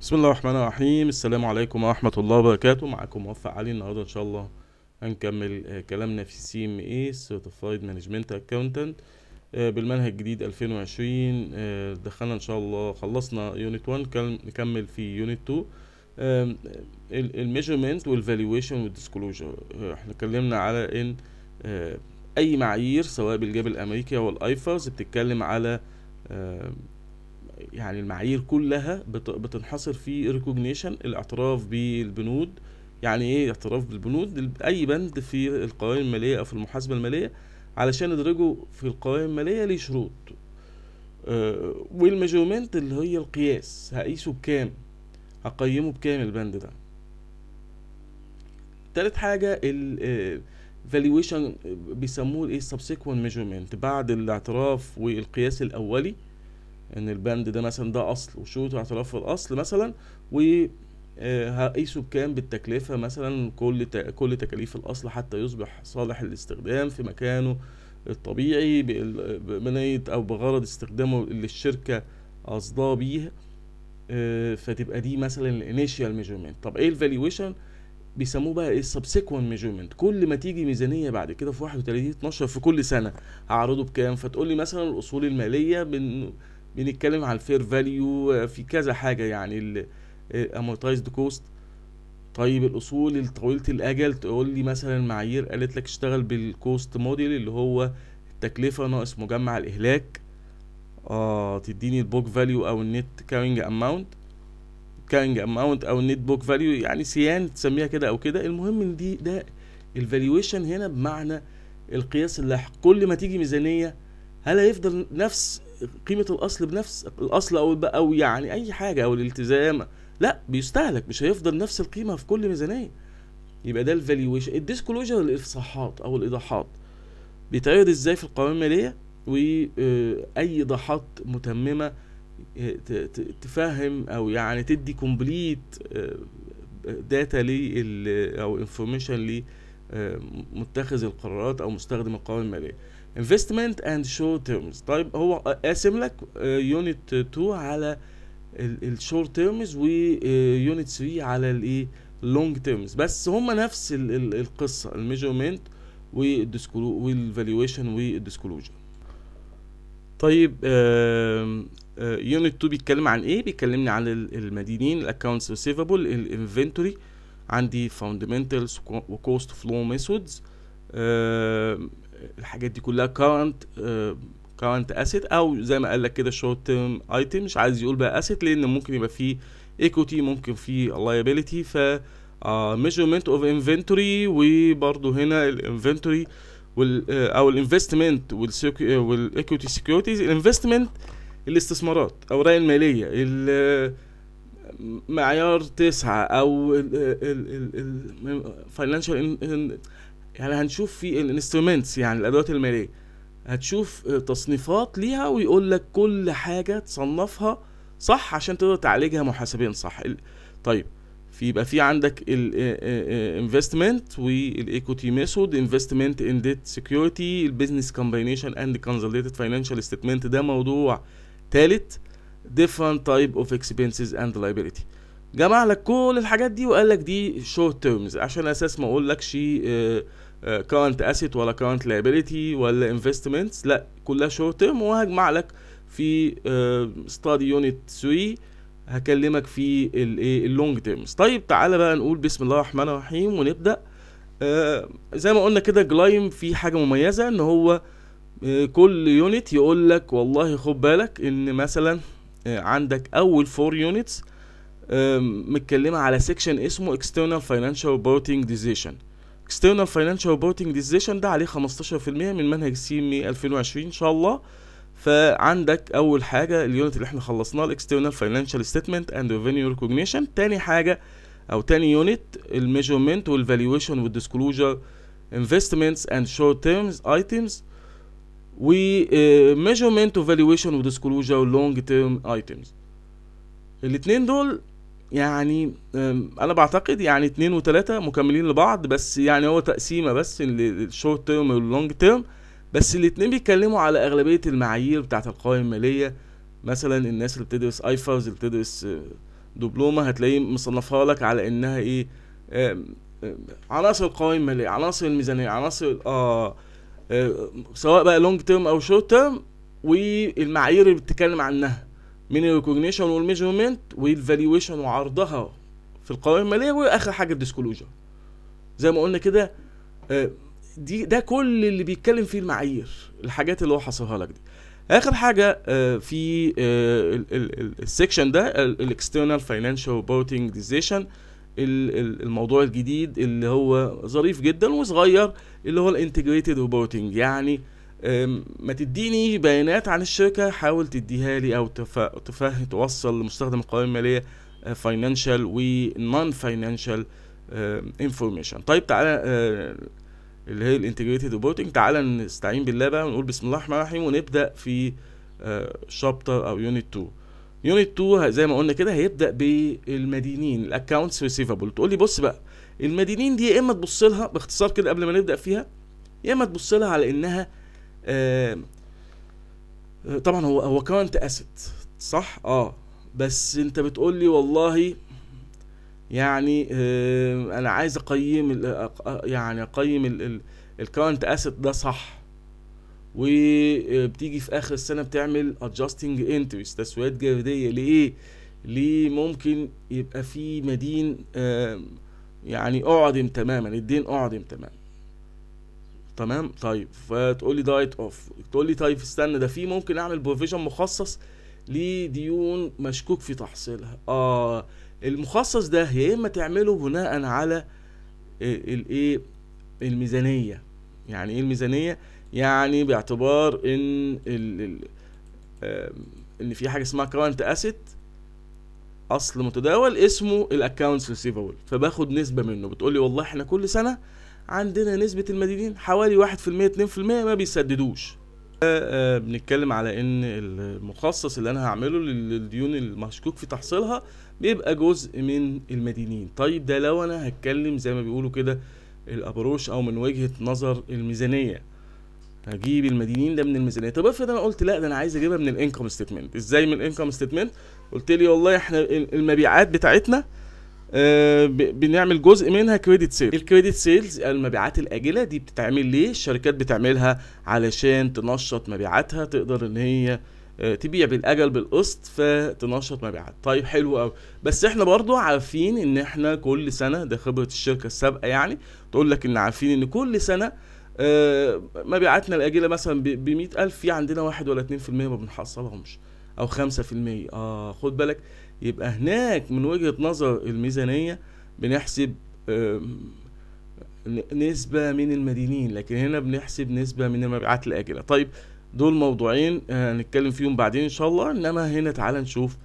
بسم الله الرحمن الرحيم السلام عليكم ورحمة الله وبركاته معاكم موفق علي النهاردة إن شاء الله هنكمل آه، كلامنا في سي ام اي سيرتيفايد مانجمنت اكونتنت بالمنهج الجديد 2020 آه، دخلنا ان شاء الله خلصنا يونت 1 نكمل في يونت 2 الميجرمنت والفالويشن والديسكلوجر احنا اتكلمنا على ان آه، اي معايير سواء بالجاب الامريكي او الايفرز بتتكلم على يعني المعايير كلها بتنحصر في ريكوجنيشن الاعتراف بالبنود يعني ايه اعتراف بالبنود اي بند في القوائم الماليه او في المحاسبه الماليه علشان ادرجه في القوائم الماليه ليه شروط والمجومنت آه، والميجرمنت اللي هي القياس هقيسه بكام هقيمه بكام البند ده تالت حاجه ال فالويشن آه، بيسموه ايه subsequent measurement بعد الاعتراف والقياس الاولي ان البند ده مثلا ده اصل وشروط اعتراف في الاصل مثلا و هقيسه آه، بكام بالتكلفة مثلا كل كل تكاليف الأصل حتى يصبح صالح للاستخدام في مكانه الطبيعي بنية أو بغرض استخدامه اللي الشركة قصداه بيه آه، فتبقى دي مثلا الانيشال ميجرمنت طب ايه الفالويشن بيسموه بقى ايه السبسيكوينت ميجرمنت كل ما تيجي ميزانيه بعد كده في 31 12 في كل سنه هعرضه بكام فتقول لي مثلا الاصول الماليه بن بنتكلم على الفير فاليو آه، في كذا حاجه يعني الامورتايزد آه، كوست طيب الاصول الطويله الاجل تقول لي مثلا معايير قالت لك اشتغل بالكوست موديل اللي هو التكلفه ناقص مجمع الاهلاك اه تديني البوك فاليو او النت كارينج اماونت كارينج اماونت او النت بوك فاليو يعني سيان تسميها كده او كده المهم ان دي ده الفالويشن هنا بمعنى القياس اللاحق كل ما تيجي ميزانيه هل هيفضل نفس قيمه الاصل بنفس الاصل او او يعني اي حاجه او الالتزام لا بيستهلك مش هيفضل نفس القيمه في كل ميزانيه يبقى ده الفالويشن الديسكلوجر الافصاحات او الايضاحات بيتعرض ازاي في القوائم الماليه واي آه، ايضاحات متممه آه، تفهم او يعني تدي كومبليت داتا لي او انفورميشن لمتخذ القرارات او مستخدم القوائم الماليه انفستمنت اند شورت تيرمز طيب هو قاسم لك يونت آه، 2 على الشورت تيرمز ويونت 3 على الايه لونج تيرمز بس هما نفس ال ال القصه الميجرمنت والفالويشن والديسكلوجر طيب يونت 2 آه، بيتكلم عن ايه بيكلمني عن المدينين الاكونتس ريسيفبل الانفنتوري عندي فاندمنتالز وكوست فلو ميثودز الحاجات دي كلها كارنت كارنت اسيت او زي ما قال لك كده شورت تيرم ايتم مش عايز يقول بقى اسيت لان ممكن يبقى فيه ايكوتي ممكن فيه liability ف ميجرمنت اوف انفنتوري وبرده هنا الانفنتوري وال آه، او الانفستمنت والايكوتي سكيورتيز الانفستمنت الاستثمارات الاوراق الماليه ال آه، معيار تسعة او ال آه، ال الفاينانشال يعني هنشوف في الانسترومنتس يعني الادوات الماليه هتشوف آه، تصنيفات ليها ويقول لك كل حاجه تصنفها صح عشان تقدر تعالجها محاسبيا صح طيب في يبقى في عندك الانفستمنت والايكوتي ميثود انفستمنت ان ديت سكيورتي البيزنس كومبينيشن اند كونسوليديتد فاينانشال ستيتمنت ده موضوع ثالث ديفرنت تايب اوف اكسبنسز اند لايبيليتي جمع لك كل الحاجات دي وقال لك دي شورت تيرمز عشان اساس ما اقولكش آه كرنت آه، اسيت ولا كرنت لايبيليتي ولا انفستمنتس لا كلها شورت تيرم وهجمع لك في استادي يونت 3 هكلمك في الايه اللونج تيرمز طيب تعالى بقى نقول بسم الله الرحمن الرحيم ونبدا آه، زي ما قلنا كده جلايم في حاجه مميزه ان هو آه، كل يونت يقول لك والله خد بالك ان مثلا عندك اول فور يونتس متكلمه على سيكشن اسمه external financial reporting decision external financial reporting decision ده عليه 15% من منهج سي سيمي 2020 ان شاء الله فعندك اول حاجه اليونت اللي احنا خلصناه الاكسترنال فاينانشال ستيتمنت اند ريفينيو ريكوجنيشن تاني حاجه او تاني يونت الميجرمنت والفالويشن والديسكلوجر انفستمنتس اند شورت تيرمز ايتمز و ميجرمنت وفالويشن وديسكلوجر لونج تيرم ايتمز الاثنين دول يعني انا بعتقد يعني اتنين وتلاتة مكملين لبعض بس يعني هو تقسيمه بس للشورت تيرم واللونج تيرم بس الاتنين بيتكلموا على اغلبيه المعايير بتاعت القوائم الماليه مثلا الناس اللي بتدرس ايفرز اللي بتدرس آه، دبلومه هتلاقيه مصنفها لك على انها ايه عناصر القوائم الماليه عناصر الميزانيه عناصر اه, آه، سواء بقى لونج تيرم او شورت تيرم والمعايير اللي بتتكلم عنها من الريكوجنيشن والميجرمنت والفالويشن وعرضها في القوائم الماليه واخر حاجه الديسكلوجر زي ما قلنا كده آه، دي ده كل اللي بيتكلم فيه المعايير الحاجات اللي هو حصرها لك دي اخر حاجه آه، في آه، السكشن ده الاكسترنال فاينانشال ريبورتنج ديزيشن الموضوع الجديد اللي هو ظريف جدا وصغير اللي هو الانتجريتد ريبورتنج يعني ما تديني بيانات عن الشركة حاول تديها لي أو تفهم توصل لمستخدم القوائم المالية فاينانشال ونون فاينانشال انفورميشن طيب تعالى أه، اللي هي الانتجريتد ريبورتنج تعالى نستعين بالله بقى ونقول بسم الله الرحمن الرحيم ونبدا في شابتر أه، او يونت 2 يونت 2 زي ما قلنا كده هيبدا بالمدينين الاكونتس ريسيفبل تقول لي بص بقى المدينين دي يا اما تبص لها باختصار كده قبل ما نبدا فيها يا اما تبص لها على انها آه، آه، طبعا هو هو كانت اسيت صح اه بس انت بتقول لي والله يعني آه، انا عايز اقيم يعني اقيم الكانت اسيت ده صح وبتيجي في اخر السنه بتعمل ادجاستنج انتريست تسويات جانبيه ليه ليه ممكن يبقى في مدين يعني اعدم تماما الدين اعدم تماما تمام طيب فتقول لي دايت اوف تقول لي طيب استنى ده في ممكن اعمل بروفيجن مخصص لديون مشكوك في تحصيلها اه المخصص ده يا اما تعمله بناء على الايه الميزانيه يعني ايه الميزانيه يعني باعتبار ان ان في حاجه اسمها كرنت اسيت اصل متداول اسمه الاكونتس ريسيفبل فباخد نسبه منه بتقول لي والله احنا كل سنه عندنا نسبة المدينين حوالي 1% 2% ما بيسددوش آه، آه، بنتكلم على ان المخصص اللي انا هعمله للديون المشكوك في تحصيلها بيبقى جزء من المدينين طيب ده لو انا هتكلم زي ما بيقولوا كده الابروش او من وجهة نظر الميزانية هجيب المدينين ده من الميزانيه طب افرض انا قلت لا ده انا عايز اجيبها من الانكم ستيتمنت ازاي من الانكم ستيتمنت قلت لي والله احنا المبيعات بتاعتنا آه، بنعمل جزء منها كريدت سيلز الكريدت سيلز المبيعات الاجله دي بتتعمل ليه الشركات بتعملها علشان تنشط مبيعاتها تقدر ان هي آه، تبيع بالاجل بالقسط فتنشط مبيعات طيب حلو قوي بس احنا برضو عارفين ان احنا كل سنه ده خبره الشركه السابقه يعني تقول لك ان عارفين ان كل سنه آه، مبيعاتنا الاجله مثلا ب 100000 في عندنا واحد ولا 2% ما بنحصلهمش او 5% اه خد بالك يبقى هناك من وجهة نظر الميزانية بنحسب نسبة من المدينين لكن هنا بنحسب نسبة من المبيعات الآجلة طيب دول موضوعين آه، هنتكلم فيهم بعدين إن شاء الله إنما هنا تعالى نشوف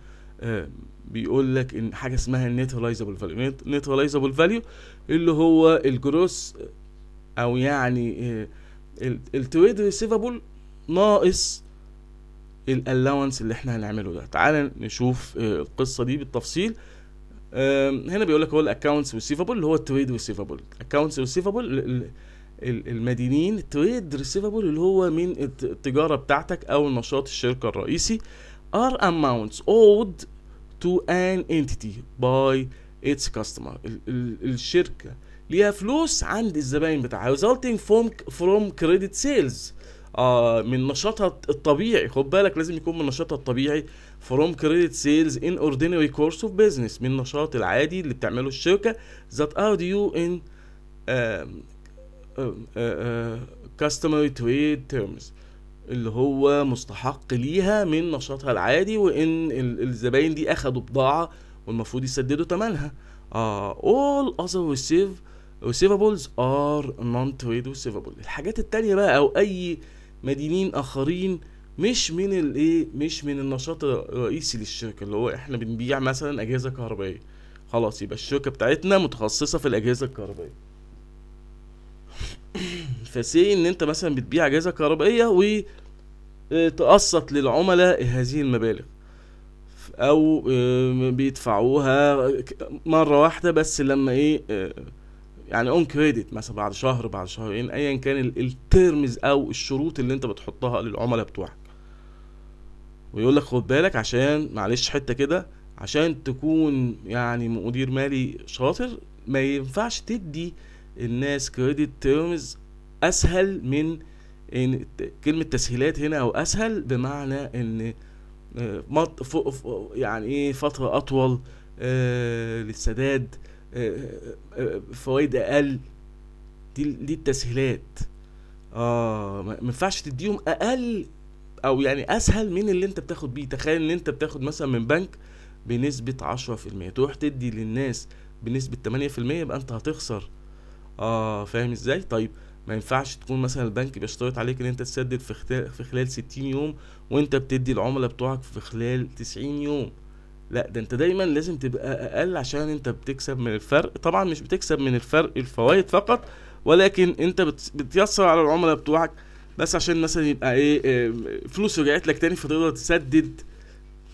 آه، بيقول لك ان حاجه اسمها النيترلايزابل فاليو النيترلايزابل فاليو اللي هو الجروس آه، او يعني التريد ريسيفابل ناقص الالاونس اللي احنا هنعمله ده تعال نشوف آه، القصه دي بالتفصيل هنا بيقول لك هو الاكونتس ريسيفابل اللي هو التريد ريسيفابل اكونتس ريسيفابل المدينين تريد ريسيفابل اللي هو من التجاره بتاعتك او نشاط الشركه الرئيسي ار amounts owed to an entity by its كاستمر الشركه ليها فلوس عند الزباين بتاعها resulting from from credit sales آه، من نشاطها الطبيعي خد بالك لازم يكون من نشاطها الطبيعي فروم كريدت سيلز ان اوردينري كورس اوف business من النشاط العادي اللي بتعمله الشركه ذات ار ديو ان كاستمر تريد تيرمز اللي هو مستحق ليها من نشاطها العادي وان الزباين دي اخدوا بضاعه والمفروض يسددوا ثمنها uh, آه، all other receive receivables are non trade receivables الحاجات التانية بقى او اي مدينين اخرين مش من الايه مش من النشاط الرئيسي للشركه اللي هو احنا بنبيع مثلا اجهزه كهربائيه خلاص يبقى الشركه بتاعتنا متخصصه في الاجهزه الكهربائيه فسي ان انت مثلا بتبيع اجهزه كهربائيه و آه، تقسط للعملاء هذه المبالغ او آه، بيدفعوها مره واحده بس لما ايه آه، يعني اون كريدت مثلا بعد شهر بعد شهرين ايا كان التيرمز او الشروط اللي انت بتحطها للعملاء بتوعك ويقول لك خد بالك عشان معلش حته كده عشان تكون يعني مدير مالي شاطر ما ينفعش تدي الناس كريدت تيرمز اسهل من ان كلمه تسهيلات هنا او اسهل بمعنى ان آه، يعني ايه فتره اطول آه، للسداد آه، آه، آه، فوائد اقل دي دي التسهيلات اه ما ينفعش تديهم اقل او يعني اسهل من اللي انت بتاخد بيه تخيل ان انت بتاخد مثلا من بنك بنسبة 10% تروح تدي للناس بنسبة 8% يبقى انت هتخسر اه فاهم ازاي طيب ما ينفعش تكون مثلا البنك بيشترط عليك ان انت تسدد في, في خلال 60 يوم وانت بتدي العملاء بتوعك في خلال 90 يوم لا ده انت دايما لازم تبقى اقل عشان انت بتكسب من الفرق طبعا مش بتكسب من الفرق الفوائد فقط ولكن انت بتيسر على العملاء بتوعك بس عشان مثلا يبقى ايه آه، فلوس رجعت لك تاني فتقدر تسدد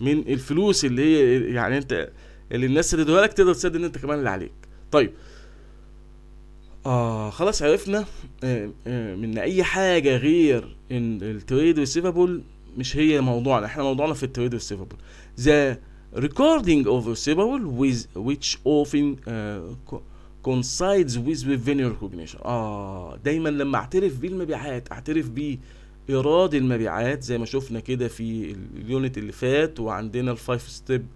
من الفلوس اللي هي يعني انت اللي الناس ادوها لك تقدر تسدد انت كمان اللي عليك طيب آه خلاص عرفنا آه، آه، من اي حاجة غير ان التريد والسيفابول مش هي موضوعنا احنا موضوعنا في التريد والسيفابول ذا recording of a syllable with which often uh, coincides with revenue recognition اه دايما لما اعترف بالمبيعات اعترف بإيراد ايراد المبيعات زي ما شفنا كده في اليونت اللي فات وعندنا الفايف ستيب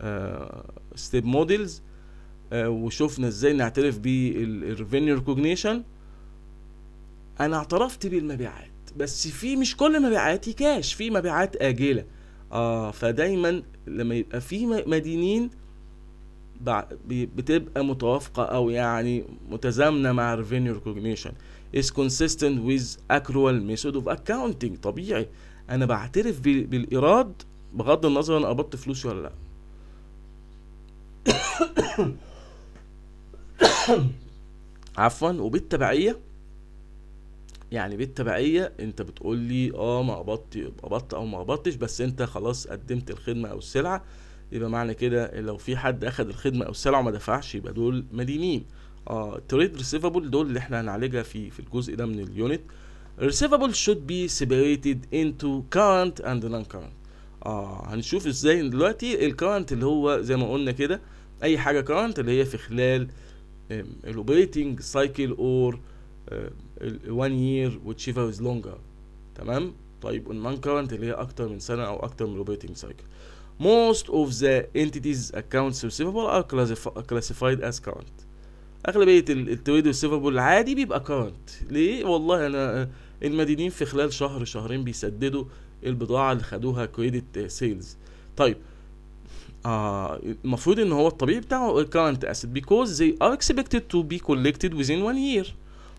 آه، ستيب موديلز آه، وشفنا ازاي نعترف بالريفينيو ريكوجنيشن انا اعترفت بالمبيعات بس في مش كل مبيعاتي كاش في مبيعات اجله اه فدايما لما يبقى في مدينين بتبقى متوافقه او يعني متزامنه مع revenue ريكوجنيشن is consistent with accrual method of accounting طبيعي انا بعترف بالايراد بغض النظر انا قبضت فلوسي ولا لا عفوا وبالتبعيه يعني بالتبعيه انت بتقول لي اه ما قبضت قبضت او ما قبضتش بس انت خلاص قدمت الخدمه او السلعه يبقى معنى كده لو في حد اخد الخدمه او السلعه وما دفعش يبقى دول مدينين اه تريد ريسيفابل دول اللي احنا هنعالجها في في الجزء ده من اليونت ريسيفابل شود بي سيبريتد انتو كارنت اند نون كارنت اه هنشوف ازاي دلوقتي الكارنت اللي هو زي ما قلنا كده اي حاجه كارنت اللي هي في خلال الاوبريتنج سايكل اور ال 1 year whichever is longer تمام طيب ال non-current اللي هي اكتر من سنه او اكتر من operating cycle most of the entities accounts receivable are classified as current اغلبيه trade receivable العادي بيبقى current ليه والله انا المدينين في خلال شهر شهرين بيسددوا البضاعه اللي خدوها credit sales طيب آه المفروض ان هو الطبيعي بتاعه current asset because they are expected to be collected within one year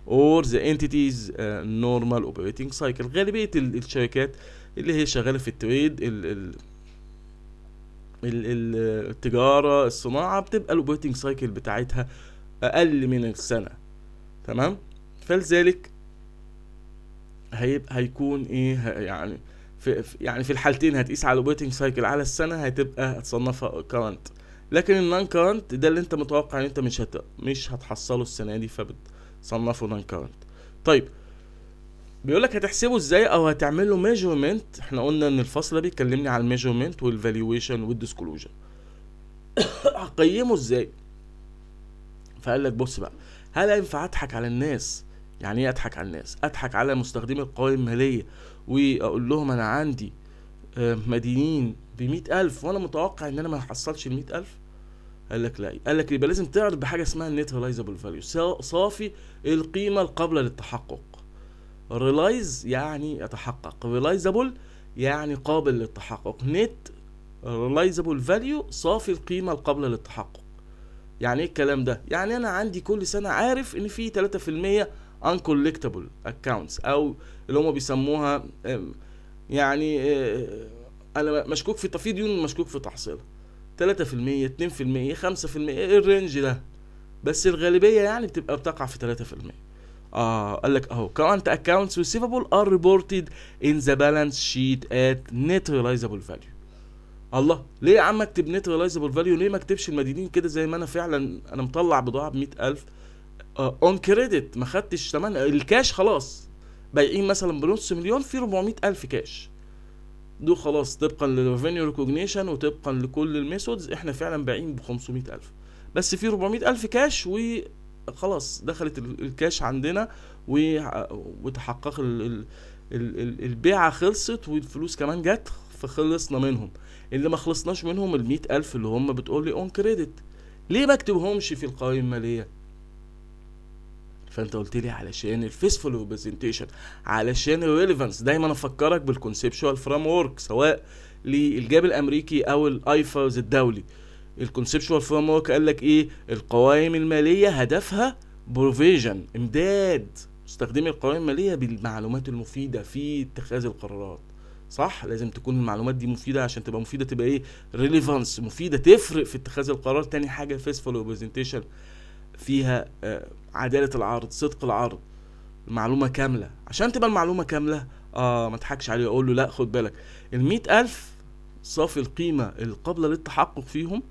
اور ذا انتيتيز نورمال اوبريتنج سايكل غالبيه الشركات اللي هي شغاله في التريد ال ال التجاره الصناعه بتبقى الاوبريتنج سايكل بتاعتها اقل من السنه تمام فلذلك هيبقى هيكون ايه يعني في يعني في الحالتين هتقيس على الاوبريتنج سايكل على السنه هتبقى هتصنفها كرنت لكن النون كرنت ده اللي انت متوقع ان انت مش هت... مش هتحصله السنه دي فبت صنفه نون كارنت طيب بيقول لك هتحسبه ازاي او هتعمل له ميجرمنت احنا قلنا ان الفصل ده بيكلمني على الميجرمنت والفالويشن والديسكلوجن هقيمه ازاي فقال لك بص بقى هل ينفع اضحك على الناس يعني ايه اضحك على الناس اضحك على مستخدمي القوائم الماليه واقول لهم انا عندي آه، مدينين ب ألف وأنا متوقع إن أنا ما احصلش ال ألف قال لك لا قال لك يبقى لازم تعرف بحاجه اسمها نيترلايزابل فاليو صافي القيمه القابله للتحقق ريلايز يعني يتحقق ريلايزابل يعني قابل للتحقق نت ريلايزابل فاليو صافي القيمه القابله للتحقق يعني ايه الكلام ده يعني انا عندي كل سنه عارف ان في 3% uncollectible اكونتس او اللي هم بيسموها يعني آه، آه، انا مشكوك في في ديون مشكوك في تحصيلها 3% 2% 5% الرينج ده بس الغالبيه يعني بتبقى بتقع في 3% اه قال لك اهو current اكونتس ريسيفبل ار ريبورتد ان ذا بالانس شيت ات نت ريلايزابل فاليو الله ليه يا عم اكتب نت ريلايزابل فاليو ليه ما اكتبش المدينين كده زي ما انا فعلا انا مطلع بضاعه ب 100000 اون كريدت ما خدتش ثمن الكاش خلاص بايعين مثلا بنص مليون في 400000 كاش دول خلاص طبقا للريفينيو ريكوجنيشن وطبقا لكل الميثودز احنا فعلا باعين ب 500000 بس في 400000 كاش وخلاص دخلت الكاش عندنا وتحقق البيعة خلصت والفلوس كمان جت فخلصنا منهم اللي ما خلصناش منهم ال 100000 اللي هم بتقول لي اون كريدت ليه ما اكتبهمش في القوائم المالية فانت قلت لي علشان الفيسفول ريبرزنتيشن علشان الريليفانس دايما افكرك بالكونسبشوال فريم ورك سواء للجاب الامريكي او الايفرز الدولي الكونسبشوال فريم ورك قال لك ايه القوائم الماليه هدفها بروفيجن امداد مستخدمي القوائم الماليه بالمعلومات المفيده في اتخاذ القرارات صح لازم تكون المعلومات دي مفيده عشان تبقى مفيده تبقى ايه ريليفانس مفيده تفرق في اتخاذ القرار تاني حاجه فيسفول ريبرزنتيشن فيها آه عداله العرض صدق العرض المعلومه كامله عشان تبقى المعلومه كامله اه ما تحكش عليه اقول له لا خد بالك ال ألف صافي القيمه القابله للتحقق فيهم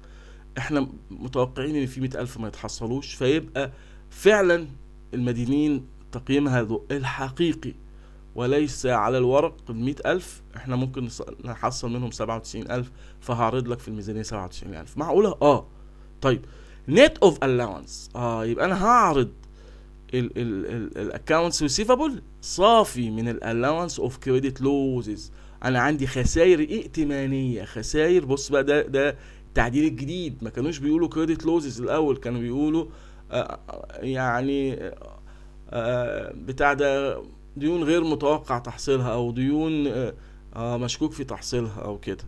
احنا متوقعين ان في مئة ألف ما يتحصلوش فيبقى فعلا المدينين تقييمها الحقيقي وليس على الورق المئة ألف احنا ممكن نحصل منهم سبعة وتسعين ألف فهعرض لك في الميزانية سبعة وتسعين ألف معقولة اه طيب نت اوف الاونس اه يبقى انا هعرض الاكونتس ريسيفابل صافي من الاونس اوف كريدت لوزز انا عندي خسائر ائتمانيه خسائر بص بقى ده ده التعديل الجديد ما كانوش بيقولوا كريدت لوزز الاول كانوا بيقولوا آه, آه، يعني آه،, آه بتاع ده ديون غير متوقع تحصيلها او ديون آه, آه، مشكوك في تحصيلها او كده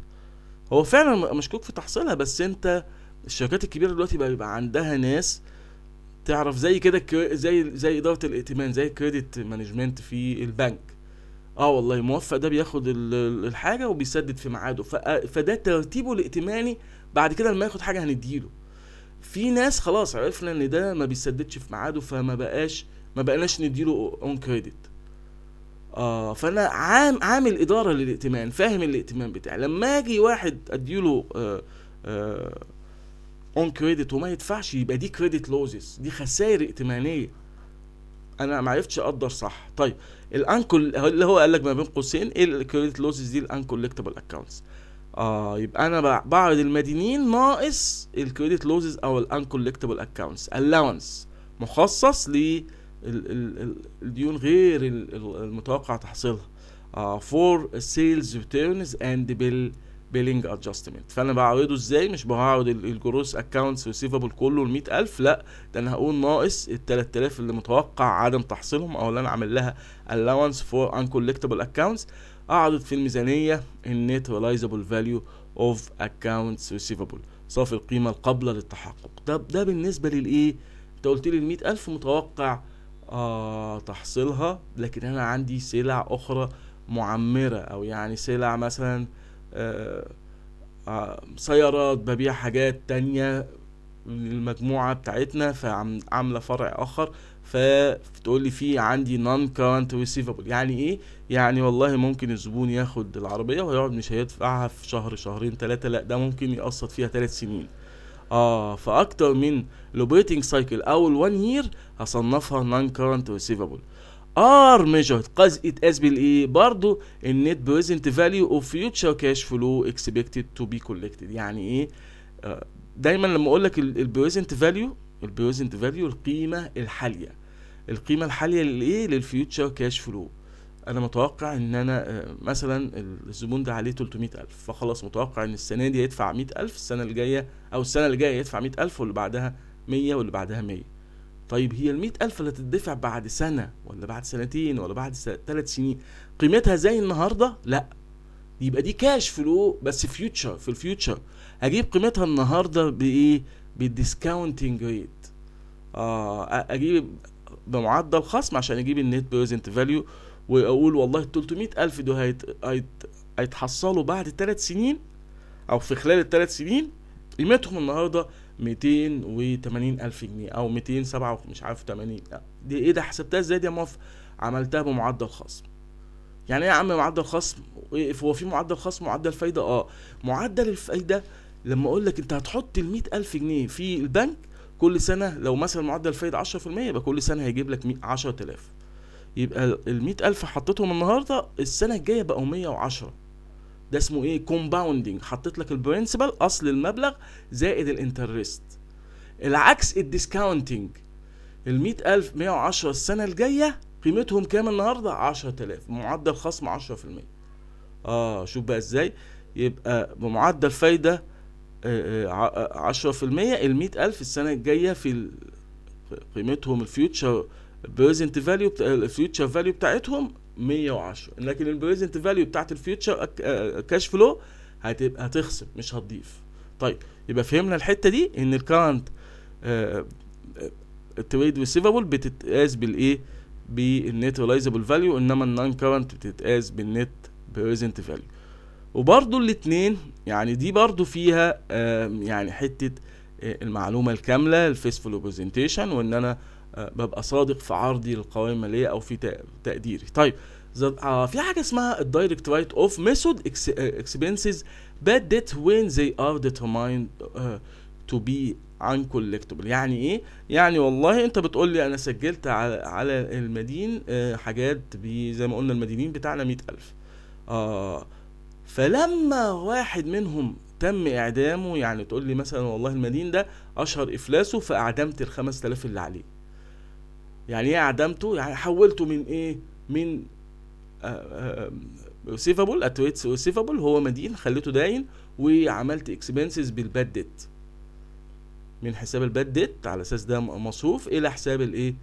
هو فعلا مشكوك في تحصيلها بس انت الشركات الكبيره دلوقتي بقى بيبقى عندها ناس تعرف زي كده زي زي اداره الائتمان زي كريدت مانجمنت في البنك اه والله موفق ده بياخد الحاجه وبيسدد في ميعاده فده ترتيبه الائتماني بعد كده لما ياخد حاجه هنديله في ناس خلاص عرفنا ان ده ما بيسددش في ميعاده فما بقاش ما بقناش نديله اون كريدت اه فانا عام عامل اداره للائتمان فاهم الائتمان بتاعي لما اجي واحد اديله آه آه اون كريدت وما يدفعش يبقى دي كريدت لوزز دي خسائر ائتمانيه انا ما عرفتش اقدر صح طيب الانكل اللي هو قال لك ما بين قوسين ايه الكريدت لوزز دي الانكولكتبل اكونتس اه يبقى انا بعرض المدينين ناقص الكريدت لوزز او الانكولكتبل اكونتس الاونس مخصص للديون غير المتوقع تحصيلها فور سيلز ريتيرنز اند بال بيلينج ادجستمنت فانا بعوضه ازاي مش بعوض الجروس اكونتس ريسيفبل كله ال 100000 لا ده انا هقول ناقص ال 3000 اللي متوقع عدم تحصيلهم او اللي انا عامل لها allowance فور uncollectible اكونتس اعرض في الميزانيه النت ريلايزبل فاليو اوف اكونتس ريسيفبل صافي القيمه القابله للتحقق ده ده بالنسبه للايه انت قلت لي ال 100000 متوقع آه تحصيلها لكن انا عندي سلع اخرى معمره او يعني سلع مثلا آه، آه، سيارات ببيع حاجات تانية للمجموعة بتاعتنا فعاملة فرع آخر فتقول لي في عندي نون كرنت ريسيفبل يعني ايه يعني والله ممكن الزبون ياخد العربيه ويقعد مش هيدفعها في شهر شهرين ثلاثه لا ده ممكن يقسط فيها ثلاث سنين اه فاكتر من الاوبريتنج سايكل او 1 يير هصنفها نون كرنت ريسيفبل ار ميجرد اس يتقاس بالايه برضه النت بريزنت فاليو اوف فيوتشر كاش فلو اكسبكتد تو بي كولكتد يعني ايه آه، دايما لما اقول لك البريزنت فاليو البريزنت فاليو القيمه الحاليه القيمه الحاليه للايه للفيوتشر كاش فلو انا متوقع ان انا آه، مثلا الزبون ده عليه 300000 فخلاص متوقع ان السنه دي هيدفع 100000 السنه اللي جايه او السنه اللي جايه هيدفع 100000 واللي بعدها 100 واللي بعدها 100 طيب هي ال ألف اللي هتدفع بعد سنة ولا بعد سنتين ولا بعد ثلاث سنين قيمتها زي النهاردة؟ لأ يبقى دي كاش فلو بس فيوتشر في الفيوتشر أجيب قيمتها النهاردة بإيه؟ بالديسكاونتنج ريت آه أجيب بمعدل خصم عشان أجيب النت بريزنت فاليو وأقول والله ال 300000 دول هيت... هيتحصلوا بعد ثلاث سنين أو في خلال الثلاث سنين قيمتهم النهارده 280 الف جنيه او 207 مش عارف 80 لا دي ايه ده حسبتها ازاي دي يا عملتها بمعدل خصم يعني ايه يا عم معدل خصم إيه، هو في معدل خصم معدل فايده اه معدل الفايده لما اقول لك انت هتحط ال ألف جنيه في البنك كل سنه لو مثلا معدل الفايده 10% يبقى كل سنه هيجيب لك 10000 يبقى ال ألف حطيتهم النهارده السنه الجايه بقوا 110 ده اسمه ايه كومباوندنج حطيت لك البرنسبل اصل المبلغ زائد الانترست العكس الديسكاونتنج ال 100000 110 السنه الجايه قيمتهم كام النهارده 10000 معدل خصم 10% اه شوف بقى ازاي يبقى بمعدل فايده 10% آه، آه، آه، ال 100000 السنه الجايه في قيمتهم الفيوتشر بريزنت فاليو الفيوتشر فاليو بتاعتهم 110 لكن البريزنت فاليو بتاعت الفيوتشر كاش فلو هتبقى هتخصم مش هتضيف طيب يبقى فهمنا الحته دي ان الكرنت التريد ريسيفبل بتتقاس بالايه بالنت فاليو انما النون كرنت بتتقاس بالنت بريزنت فاليو وبرده الاثنين يعني دي برده فيها يعني حته آه، المعلومه الكامله الفيسفول برزنتيشن وان انا ببقى صادق في عرضي للقوائم الماليه او في تقديري طيب آه، في حاجه اسمها الدايركت رايت اوف ميثود اكسبنسز باد ديت وين زي ار ديترمايند تو بي عن كولكتبل يعني ايه يعني والله انت بتقول لي انا سجلت على, على المدين آه، حاجات زي ما قلنا المدينين بتاعنا مئة ألف آه فلما واحد منهم تم اعدامه يعني تقول لي مثلا والله المدين ده اشهر افلاسه فاعدمت ال 5000 اللي عليه يعني ايه اعدمته يعني حولته من ايه من آه، آه، سيفابل اتويتس سيفابل هو مدين خليته داين وعملت اكسبنسز بالباد ديت من حساب الباد ديت على اساس ده مصروف الى حساب الايه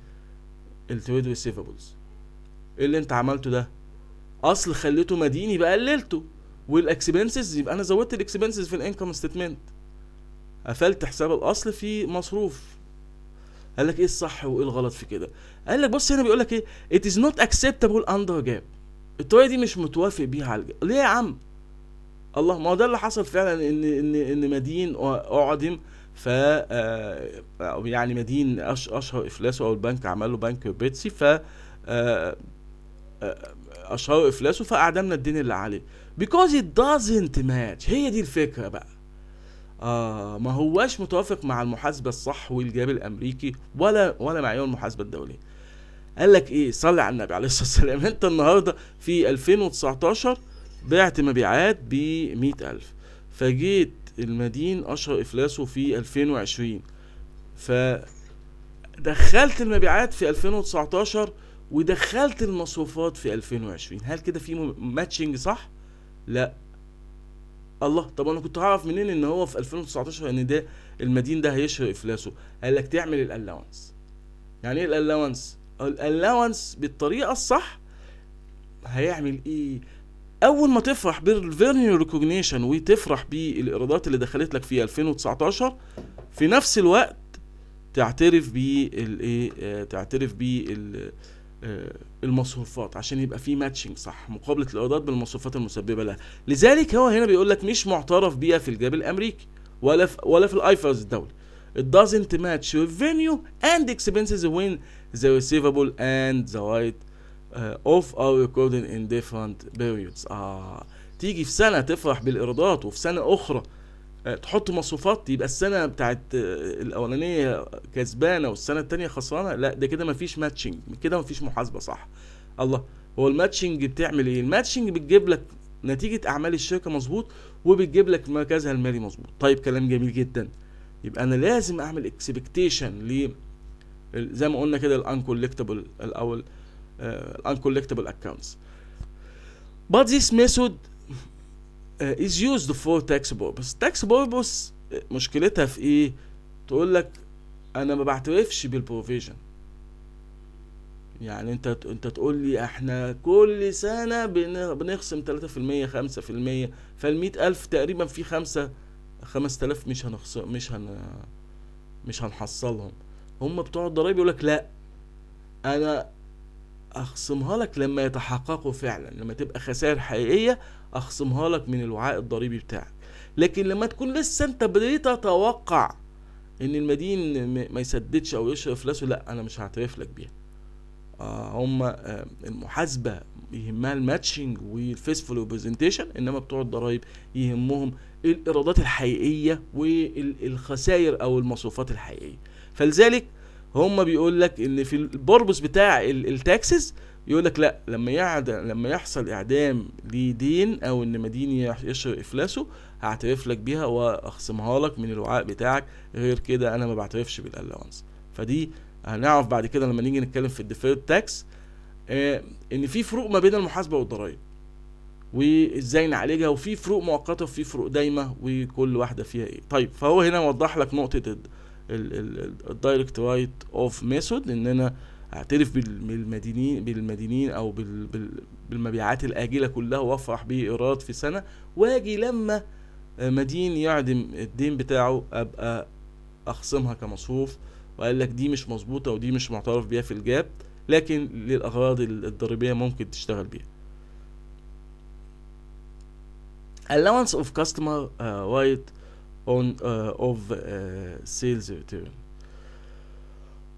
التريد والسيفابلز ايه اللي انت عملته ده اصل خليته مدين يبقى قللته والاكسبنسز يبقى انا زودت الاكسبنسز في الانكم ستيتمنت قفلت حساب الاصل في مصروف قال لك ايه الصح وايه الغلط في كده قال لك بص هنا بيقول لك ايه it is not acceptable under gap الطريقه دي مش متوافق بيها على الجاب ليه يا عم الله ما هو ده اللي حصل فعلا ان ان ان مدين اعدم ف آه، آه، يعني مدين اشهر افلاسه او البنك عمل له بنك بيتسي ف آه، اشهر افلاسه فاعدمنا الدين اللي عليه because it doesn't match هي دي الفكره بقى آه ما هواش متوافق مع المحاسبة الصح والجاب الأمريكي ولا ولا معيار المحاسبة الدولية قال لك إيه صلي على النبي عليه الصلاة والسلام أنت النهاردة في 2019 بعت مبيعات ب 100000 فجيت المدين أشهر إفلاسه في 2020 فدخلت المبيعات في 2019 ودخلت المصروفات في 2020 هل كده في ماتشنج صح؟ لا الله طب انا كنت هعرف منين ان هو في 2019 ان ده المدين ده هيشهر افلاسه قال لك تعمل الالاونس يعني ايه الالاونس الالاونس بالطريقه الصح هيعمل ايه اول ما تفرح بالفيرنيو ريكوجنيشن وتفرح بالايرادات اللي دخلت لك في 2019 في نفس الوقت تعترف بالايه آه، تعترف بال آه، المصروفات عشان يبقى في ماتشنج صح مقابله الايرادات بالمصروفات المسببه لها لذلك هو هنا بيقول لك مش معترف بيها في الجاب الامريكي ولا في ولا في الايفرز الدولي it doesn't match revenue and expenses when the receivable and the right uh, of are recorded in different periods اه تيجي في سنه تفرح بالايرادات وفي سنه اخرى آه، تحط مصروفات يبقى السنه بتاعت آه، الاولانيه كسبانه والسنه التانية خسرانه لا ده كده مفيش ماتشنج كده مفيش محاسبه صح الله هو الماتشنج بتعمل ايه الماتشنج بتجيب لك نتيجه اعمال الشركه مظبوط وبتجيب لك مركزها المالي مظبوط طيب كلام جميل جدا يبقى انا لازم اعمل اكسبكتيشن ل زي ما قلنا كده الانكولكتبل الاول آه، الانكولكتبل اكونتس but this method آه، is used for tax بس tax بوربس مشكلتها في ايه تقول لك انا ما بعترفش بالبروفيجن يعني انت انت تقول لي احنا كل سنه بنخصم 3% 5% فال ألف تقريبا في 5 5000 مش هنخصم مش هن مش هنحصلهم هم بتوع الضرايب يقول لك لا انا اخصمها لك لما يتحققوا فعلا لما تبقى خسائر حقيقيه اخصمها لك من الوعاء الضريبي بتاعك لكن لما تكون لسه انت بديت تتوقع ان المدين ما يسددش او يشرف فلوسه لا انا مش هعترف لك بيها آه هم آه المحاسبه يهمها الماتشنج والفيسفول برزنتيشن انما بتوع الضرايب يهمهم الايرادات الحقيقيه والخسائر او المصروفات الحقيقيه فلذلك هم بيقول لك ان في البربس بتاع التاكسز يقول لك لا لما يعد لما يحصل اعدام لدين او ان مدين يشهر افلاسه هعترف لك بيها واخصمها لك من الوعاء بتاعك غير كده انا ما بعترفش بالالاونس فدي هنعرف بعد كده لما نيجي نتكلم في الديفيرد تاكس آه، ان في فروق ما بين المحاسبه والضرايب وازاي نعالجها وفي فروق مؤقته وفي فروق دايمه وكل واحده فيها ايه طيب فهو هنا وضح لك نقطه الدايركت رايت اوف ميثود ان انا اعترف بالمدينين بالمدينين او بالمبيعات الاجله كلها وافرح به ايراد في سنه واجي لما مدين يعدم الدين بتاعه ابقى اخصمها كمصروف وقال لك دي مش مظبوطه ودي مش معترف بيها في الجاب لكن للاغراض الضريبيه ممكن تشتغل بيها allowance of customer uh, right on uh, of uh, sales return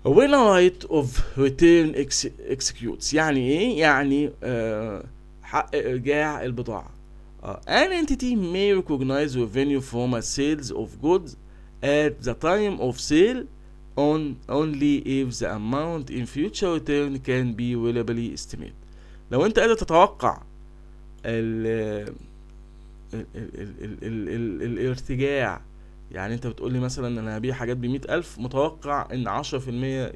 ولايت اوف ريتيرن اكسكيوتس يعني ايه يعني آه حق ارجاع البضاعه آه an entity may recognize revenue from a sales of goods at the time of sale on only if the amount in future return can be reliably estimated لو انت قادر تتوقع ال ال ال ال ال ال الارتجاع يعني انت بتقول لي مثلا انا هبيع حاجات ب ألف متوقع ان 10%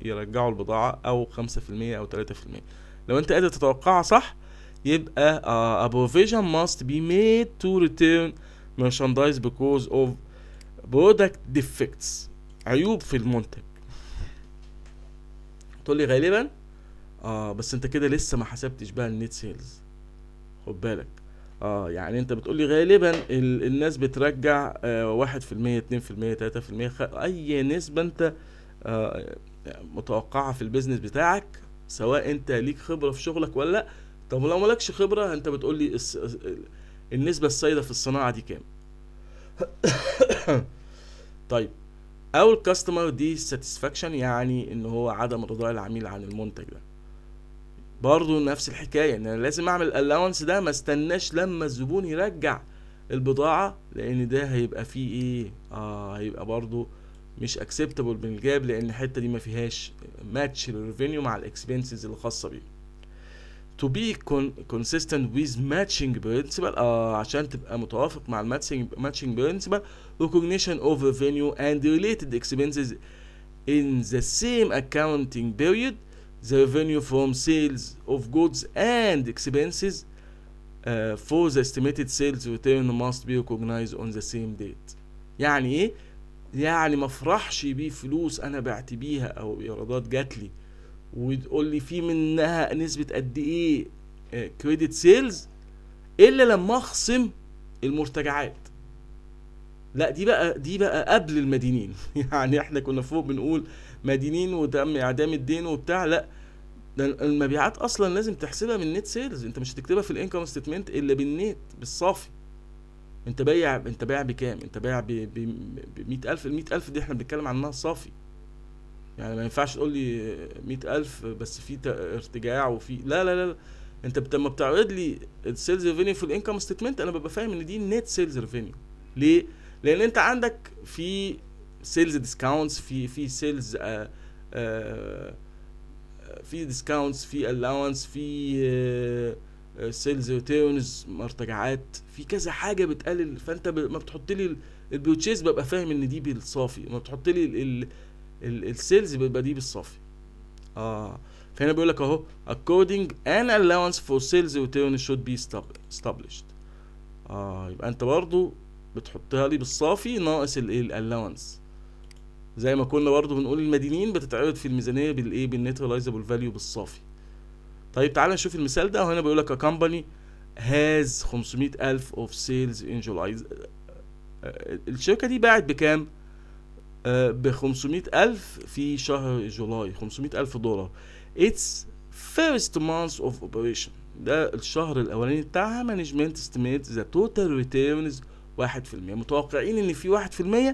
يرجعوا البضاعه او 5% او 3% لو انت قادر تتوقعها صح يبقى uh, a ماست بي ميد تو ريتيرن return بيكوز اوف برودكت product عيوب في المنتج تقول لي غالبا اه بس انت كده لسه ما حسبتش بقى النت سيلز خد بالك اه يعني انت بتقولي غالبا الناس بترجع آه، 1% 2% 3% خ- اي نسبة انت آه، متوقعة في البيزنس بتاعك سواء انت ليك خبرة في شغلك ولا لا طب لو مالكش خبرة انت بتقولي الس- النسبة السائدة في الصناعة دي كام طيب او الكاستمر دي ساتسفاكشن يعني ان هو عدم رضا العميل عن المنتج ده برضه نفس الحكايه ان انا لازم اعمل الاونس ده ما استناش لما الزبون يرجع البضاعه لان ده هيبقى فيه ايه اه هيبقى برضه مش اكسبتابل بالجاب لان الحته دي ما فيهاش ماتش للريفينيو مع الاكسبنسز الخاصه بيه to be consistent with matching principle آه عشان تبقى متوافق مع الماتشنج matching principle recognition of revenue and related expenses in the same accounting period the revenue from sales of goods and expenses uh, for the estimated sales return must be recognized on the same date يعني ايه يعني ما افرحش بيه فلوس انا بعت بيها او ايرادات جات لي وتقول لي في منها نسبه قد ايه كريدت آه، سيلز الا لما اخصم المرتجعات لا دي بقى دي بقى قبل المدينين يعني احنا كنا فوق بنقول مدينين وتم اعدام الدين وبتاع لا ده المبيعات اصلا لازم تحسبها من النت سيلز انت مش هتكتبها في الانكم ستيتمنت الا بالنت بالصافي انت بايع انت بايع بكام انت بايع ب 100000 ال 100000 دي احنا بنتكلم عنها صافي يعني ما ينفعش تقول لي 100000 بس في ارتجاع وفي لا لا لا, لا. انت لما بتعرض لي السيلز ريفينيو في الانكم ستيتمنت انا ببقى فاهم ان دي نت سيلز ريفينيو ليه لان انت عندك في سيلز ديسكاونتس في في سيلز آه، آه، في ديسكاونتس في الاونس في سيلز آه، ريتيرنز مرتجعات في كذا حاجه بتقلل فانت ما بتحط لي البيوتشيز ببقى فاهم ان دي بالصافي ما بتحط لي السيلز بيبقى دي بالصافي اه فهنا بيقول لك اهو according an allowance for sales return should be established اه يبقى انت برضو بتحطها لي بالصافي ناقص الايه الالاونس زي ما كنا برضه بنقول المدينين بتتعرض في الميزانيه بالايه بالنيترلايزابل فاليو بالصافي طيب تعالى نشوف المثال ده وهنا بيقول لك كمباني هاز 500000 اوف سيلز ان جولاي الشركه دي باعت بكام آه، ب 500000 في شهر جولاي 500000 دولار اتس فيرست مانث اوف اوبريشن ده الشهر الاولاني بتاعها مانجمنت استيميت ذا توتال ريتيرنز 1% متوقعين ان في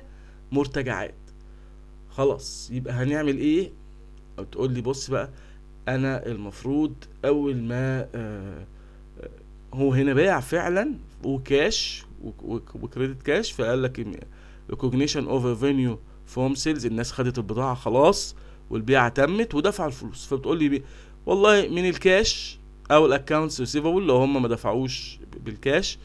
1% مرتجعات خلاص يبقى هنعمل ايه او تقول لي بص بقى انا المفروض اول ما آه, آه، هو هنا باع فعلا وكاش وكريدت كاش فقال لك ريكوجنيشن اوف فينيو فورم سيلز الناس خدت البضاعه خلاص والبيعه تمت ودفع الفلوس فبتقول لي والله من الكاش او الاكونتس ريسيفبل لو هم ما دفعوش بالكاش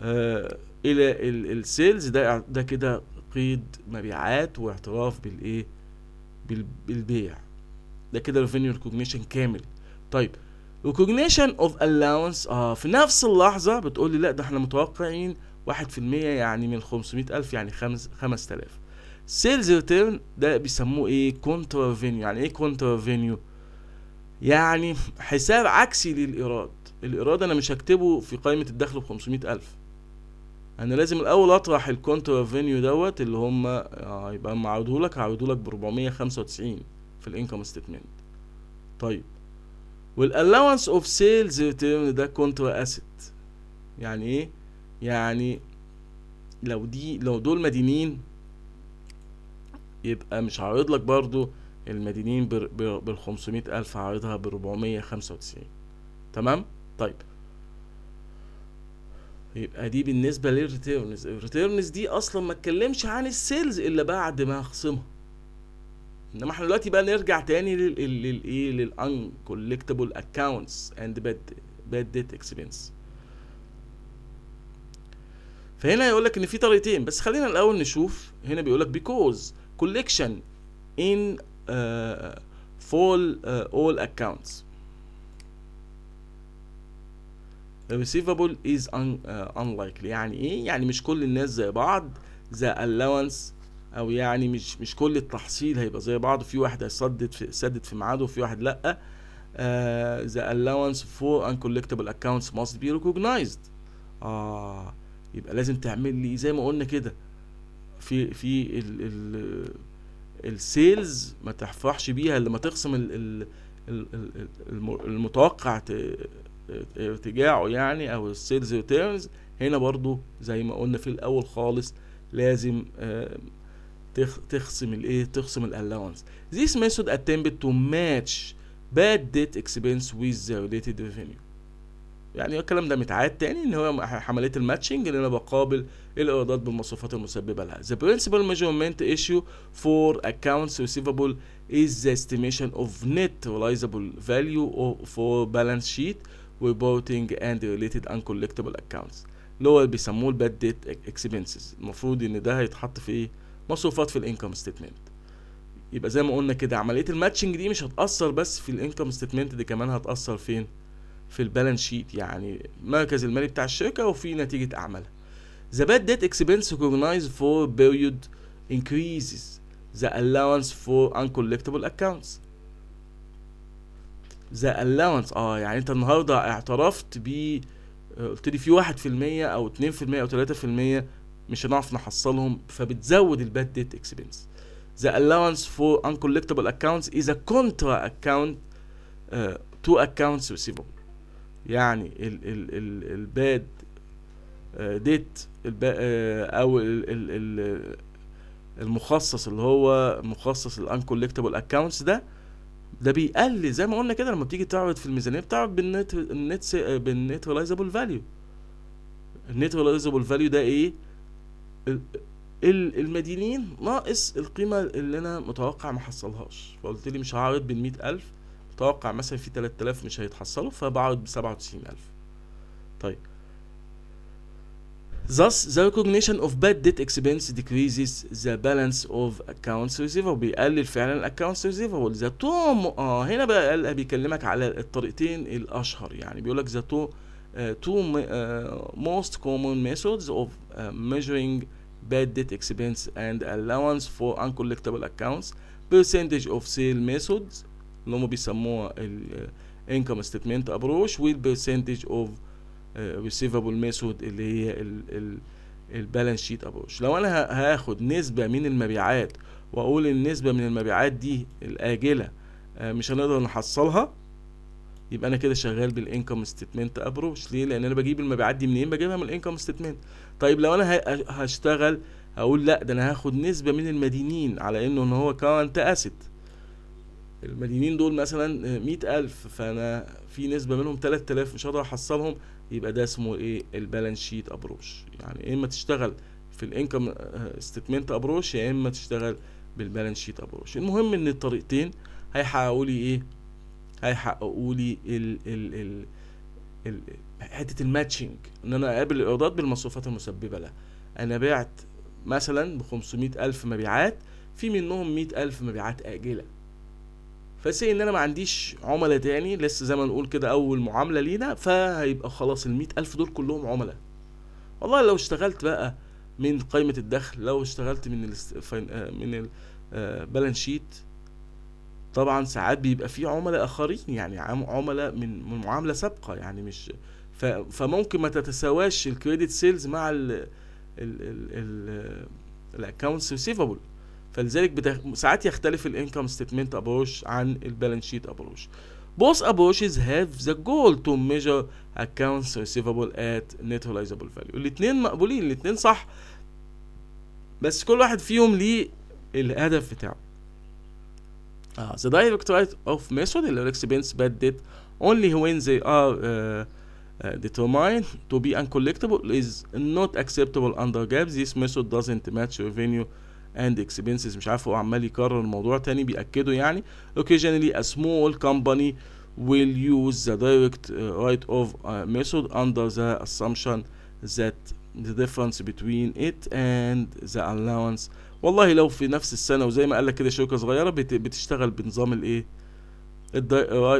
آه الى السيلز ده ده كده تنقيض مبيعات واعتراف بالايه بالبيع ده كده ريفينيو ريكوجنيشن كامل طيب ريكوجنيشن اوف الاونس اه في نفس اللحظه بتقول لي لا ده احنا متوقعين 1% يعني من 500000 يعني 5000 سيلز ريتيرن ده بيسموه ايه كونترا فينيو يعني ايه كونترا فينيو يعني حساب عكسي للايراد الايراد انا مش هكتبه في قائمه الدخل ب 500000 انا لازم الاول اطرح الكونترا فينيو دوت اللي هم هيبقى آه، اما عاودهولك لك ب 495 في الانكم ستيتمنت طيب والالاونس اوف سيلز ريتيرن ده كونترا اسيت يعني ايه يعني لو دي لو دول مدينين يبقى مش هعرض لك برضو المدينين بال 500000 ألف هعرضها ب 495 تمام طيب يبقى دي بالنسبه للريتيرنز الريتيرنز دي اصلا ما اتكلمش عن السيلز الا بعد ما اخصمها انما احنا دلوقتي بقى نرجع تاني للايه للان كولكتبل اكونتس اند باد باد ديت اكسبنس فهنا يقول لك ان في طريقتين بس خلينا الاول نشوف هنا بيقول لك بيكوز كولكشن ان فول اول اكونتس ريسيفابل از ان uh, يعني ايه يعني مش كل الناس زي بعض ذا allowance او يعني مش مش كل التحصيل هيبقى زي بعض في واحد هيسدد في سدد في ميعاده وفي واحد لا ذا uh, الاونس allowance for uncollectible accounts must be recognized اه يبقى لازم تعمل لي زي ما قلنا كده في في ال ال السيلز ما تحفحش بيها لما تخصم ال ال المتوقع ارتجاعه يعني او السيلز ريتيرنز هنا برضو زي ما قلنا في الاول خالص لازم تخصم الايه تخصم الالاونس this method attempted to match bad debt expense with the related revenue يعني الكلام ده متعاد تاني ان هو عمليه الماتشنج اللي انا بقابل الايرادات بالمصروفات المسببه لها the principal measurement issue for accounts receivable is the estimation of net realizable value for balance sheet reporting اند ريليتد ان كولكتبل اكونتس اللي هو بيسموه الباد ديت اكسبنسز المفروض ان ده هيتحط في ايه مصروفات في الانكم ستيتمنت يبقى زي ما قلنا كده عمليه الماتشنج دي مش هتاثر بس في الانكم ستيتمنت دي كمان هتاثر فين في البالانس شيت يعني المركز المالي بتاع الشركه وفي نتيجه اعمالها The bad debt expense recognized for period increases the allowance for uncollectible accounts ذا الاونس اه يعني انت النهارده اعترفت ب آه، قلت لي في 1% او 2% او 3% مش هنعرف نحصلهم فبتزود الباد ديت اكسبنس ذا الاونس فور uncollectible accounts is a contra account uh, to accounts receivable يعني ال ال ال الباد ديت الب او ال ال المخصص اللي هو مخصص الانكولكتبل اكونتس ده ده بيقلل زي ما قلنا كده لما بتيجي تعرض في الميزانيه بتعرض بالنت النت بالنت ريلايزابل فاليو النت ريلايزابل فاليو ده ايه المدينين ناقص القيمه اللي انا متوقع ما حصلهاش فقلت لي مش هعرض بال 100000 متوقع مثلا في 3000 مش هيتحصلوا فبعرض ب 97000 طيب Thus, the recognition of bad debt expense decreases the balance of accounts receivable بيقلل فعلا accounts receivable the two اه هنا بقى بيكلمك على الطريقتين الأشهر يعني بيقول لك the two uh, two uh, most common methods of uh, measuring bad debt expense and allowance for uncollectible accounts percentage of sale methods اللي هم بيسموها income statement approach with percentage of ريسيفابل آه، ميثود اللي هي البالانس شيت ابروش لو انا هاخد نسبه من المبيعات واقول النسبه من المبيعات دي الاجله آه، مش هنقدر نحصلها يبقى انا كده شغال بالانكم ستيتمنت ابروش ليه لان انا بجيب المبيعات دي منين بجيبها من الانكم ستيتمنت طيب لو انا هشتغل هقول لا ده انا هاخد نسبه من المدينين على انه ان هو كارنت اسيت المدينين دول مثلا مئة ألف فأنا في نسبة منهم 3000 مش هقدر أحصلهم يبقى ده اسمه ايه البالانس شيت ابروش يعني يا اما تشتغل في الانكم آه، ستيتمنت ابروش يا اما تشتغل بالبالانس شيت ابروش المهم ان الطريقتين هيحققوا لي ايه هيحققوا لي ال ال ال, ال حته الماتشنج ان انا اقابل الايرادات بالمصروفات المسببه لها انا بعت مثلا ب 500000 الف مبيعات في منهم 100000 الف مبيعات اجله فسي ان انا ما عنديش عملاء تاني لسه زي ما نقول كده اول معامله لينا فهيبقى خلاص ال ألف دول كلهم عملاء والله لو اشتغلت بقى من قائمه الدخل لو اشتغلت من ال آه، من البالانس آه، شيت طبعا ساعات بيبقى في عملاء اخرين يعني عملاء من من معامله سابقه يعني مش فممكن ما تتساواش الكريدت سيلز مع ال ال ال الاكونتس ريسيفبل فلذلك بتخ... ساعات يختلف الانكم ستيتمنت ابروش عن البالانس شيت ابروش بوس ابروشز هاف ذا جول تو ميجر اكونتس ريسيفبل ات نيتولايزبل فاليو الاثنين مقبولين الاثنين صح بس كل واحد فيهم ليه الهدف بتاعه اه ذا دايركتورايت اوف ميثود اللي الاكسبنس باد ديت اونلي وين ذي ار determined to be uncollectible is not acceptable under GAAP. This method doesn't match revenue اند اكسبنسز مش عارف هو عمال يكرر الموضوع تاني بيأكده يعني occasionally a small company will use the direct رايت uh, right of اندر uh, method under the assumption that the difference between it and the allowance والله لو في نفس السنه وزي ما قال لك كده شركه صغيره بتشتغل بنظام الايه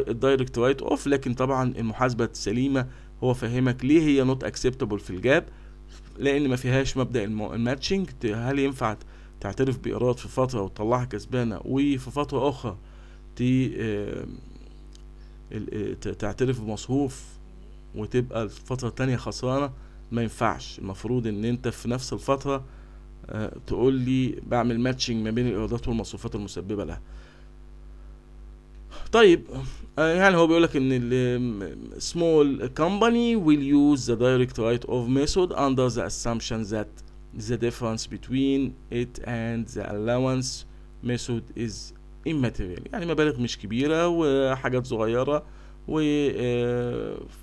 الدايركت رايت اوف لكن طبعا المحاسبه السليمه هو فهمك ليه هي نوت اكسبتبل في الجاب لان ما فيهاش مبدا الماتشنج هل ينفع تعترف بإيراد في فترة وتطلعها كسبانة وفي فترة أخرى آه، آه، تعترف بمصروف وتبقى الفترة التانية خسرانة ما ينفعش المفروض ان انت في نفس الفترة آه، تقول لي بعمل ماتشنج ما بين الايرادات والمصروفات المسببة لها طيب يعني هو بيقول لك ان small company will use the direct right of method under the assumption that the difference between it and the allowance method is immaterial يعني مبالغ مش كبيرة وحاجات صغيرة و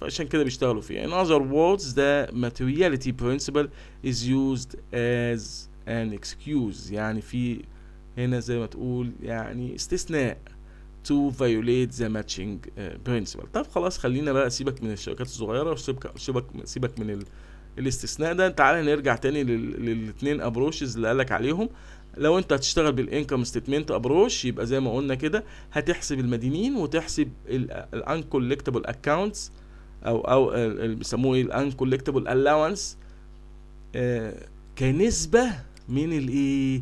عشان كده بيشتغلوا فيها in other words the materiality principle is used as an excuse يعني في هنا زي ما تقول يعني استثناء to violate the matching principle طب خلاص خلينا بقى سيبك من الشركات الصغيرة وسيبك سيبك سيبك من ال الاستثناء ده تعالى نرجع تاني للاثنين ابروشز اللي قالك عليهم لو انت هتشتغل بالانكم ستيتمنت ابروش يبقى زي ما قلنا كده هتحسب المدينين وتحسب الانكولكتبل اكونتس او او بيسموه ايه الانكولكتبل الاونس آه، كنسبه من الايه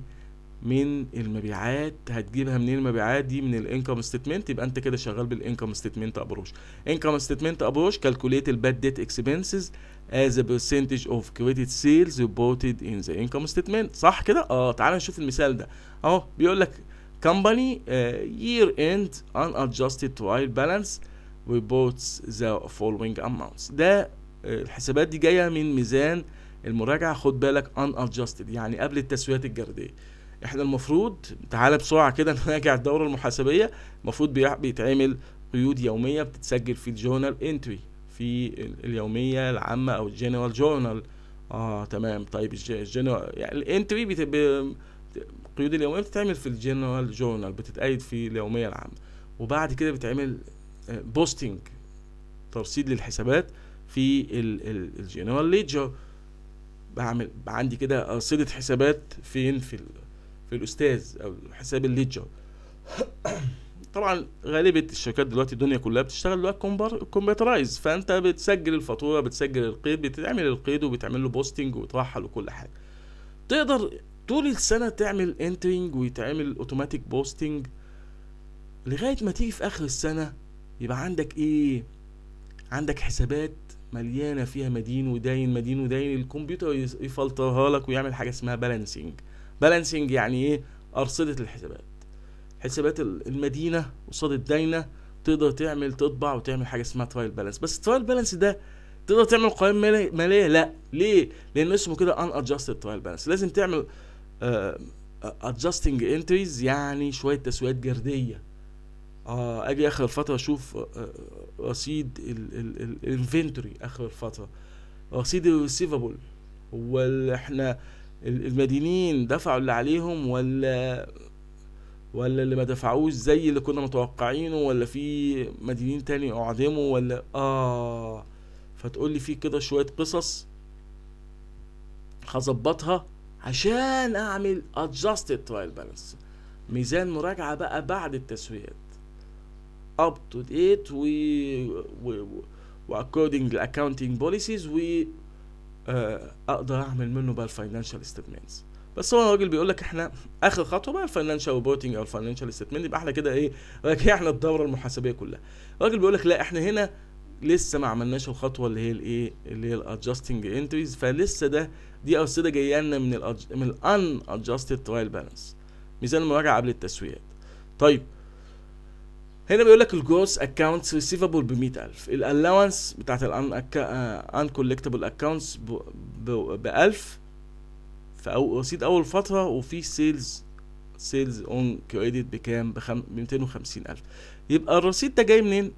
من المبيعات هتجيبها منين المبيعات دي من الانكم ستيتمنت يبقى انت كده شغال بالانكم ستيتمنت ابروش انكم ستيتمنت ابروش كالكوليت الباد ديت اكسبنسز از ا برسنتج اوف كريديت سيلز ريبورتد ان ذا انكم ستيتمنت صح كده اه تعال نشوف المثال ده اهو بيقول لك company يير آه، ان end unadjusted trial بالانس ريبورتس ذا فولوينج اماونتس ده آه، الحسابات دي جايه من ميزان المراجعه خد بالك ادجستد يعني قبل التسويات الجرديه احنا المفروض تعالى بسرعه كده نراجع الدوره المحاسبيه المفروض بيتعمل قيود يوميه بتتسجل في الجورنال انتري في اليوميه العامه او الجنرال جورنال اه تمام طيب الجنرال يعني الانتري القيود اليوميه بتتعمل في الجنرال جورنال بتتقيد في اليوميه العامه وبعد كده بتعمل بوستنج آه، ترصيد للحسابات في الجنرال ليدجر بعمل عندي كده ارصده حسابات فين في في الاستاذ او حساب الليجر طبعا غالبيه الشركات دلوقتي الدنيا كلها بتشتغل دلوقتي كمبيوترايز فانت بتسجل الفاتوره بتسجل القيد بتعمل القيد وبتعمل له بوستنج وترحل وكل حاجه تقدر طول السنه تعمل انترنج ويتعمل اوتوماتيك بوستنج لغايه ما تيجي في اخر السنه يبقى عندك ايه عندك حسابات مليانه فيها مدين وداين مدين وداين الكمبيوتر يفلترها لك ويعمل حاجه اسمها بالانسنج بالانسنج يعني ايه ارصده الحسابات حسابات المدينه قصاد الداينه تقدر تعمل تطبع وتعمل حاجه اسمها ترايل بالانس بس الترايل بالانس ده تقدر تعمل قوائم ماليه لا ليه لان اسمه كده ان ادجاستد ترايل بالانس لازم تعمل uh, آه، انتريز آه، يعني شويه تسويقات جرديه آه اجي اخر الفتره اشوف آه، رصيد الانفنتوري اخر الفتره رصيد الريسيفبل هو احنا المدينين دفعوا اللي عليهم ولا ولا اللي ما دفعوش زي اللي كنا متوقعينه ولا في مدينين تاني اعدموا ولا اه فتقول لي في كده شويه قصص هظبطها عشان اعمل adjusted trial balance ميزان مراجعه بقى بعد التسويات up to date و, و... و... according the accounting policies we آه، اقدر اعمل منه بقى الفاينانشال ستيتمنتس بس هو الراجل بيقول لك احنا اخر خطوه بقى الفاينانشال ريبورتنج او الفاينانشال ستيتمنت يبقى احنا كده ايه راجعنا الدوره المحاسبيه كلها الراجل بيقول لك لا احنا هنا لسه ما عملناش الخطوه اللي هي الايه اللي هي الادجاستنج انتريز فلسه ده دي ارصده جايه لنا من من الان ادجاستد ترايل بالانس ميزان المراجعه قبل التسويقات طيب هنا بيقول لك الجروس اكونتس ريسيفبل ب 100000 الالاونس بتاعت الان ان كولكتبل اكونتس ب 1000 في رصيد اول فتره وفي سيلز سيلز اون كريدت بكام ب 250000 يبقى الرصيد ده جاي منين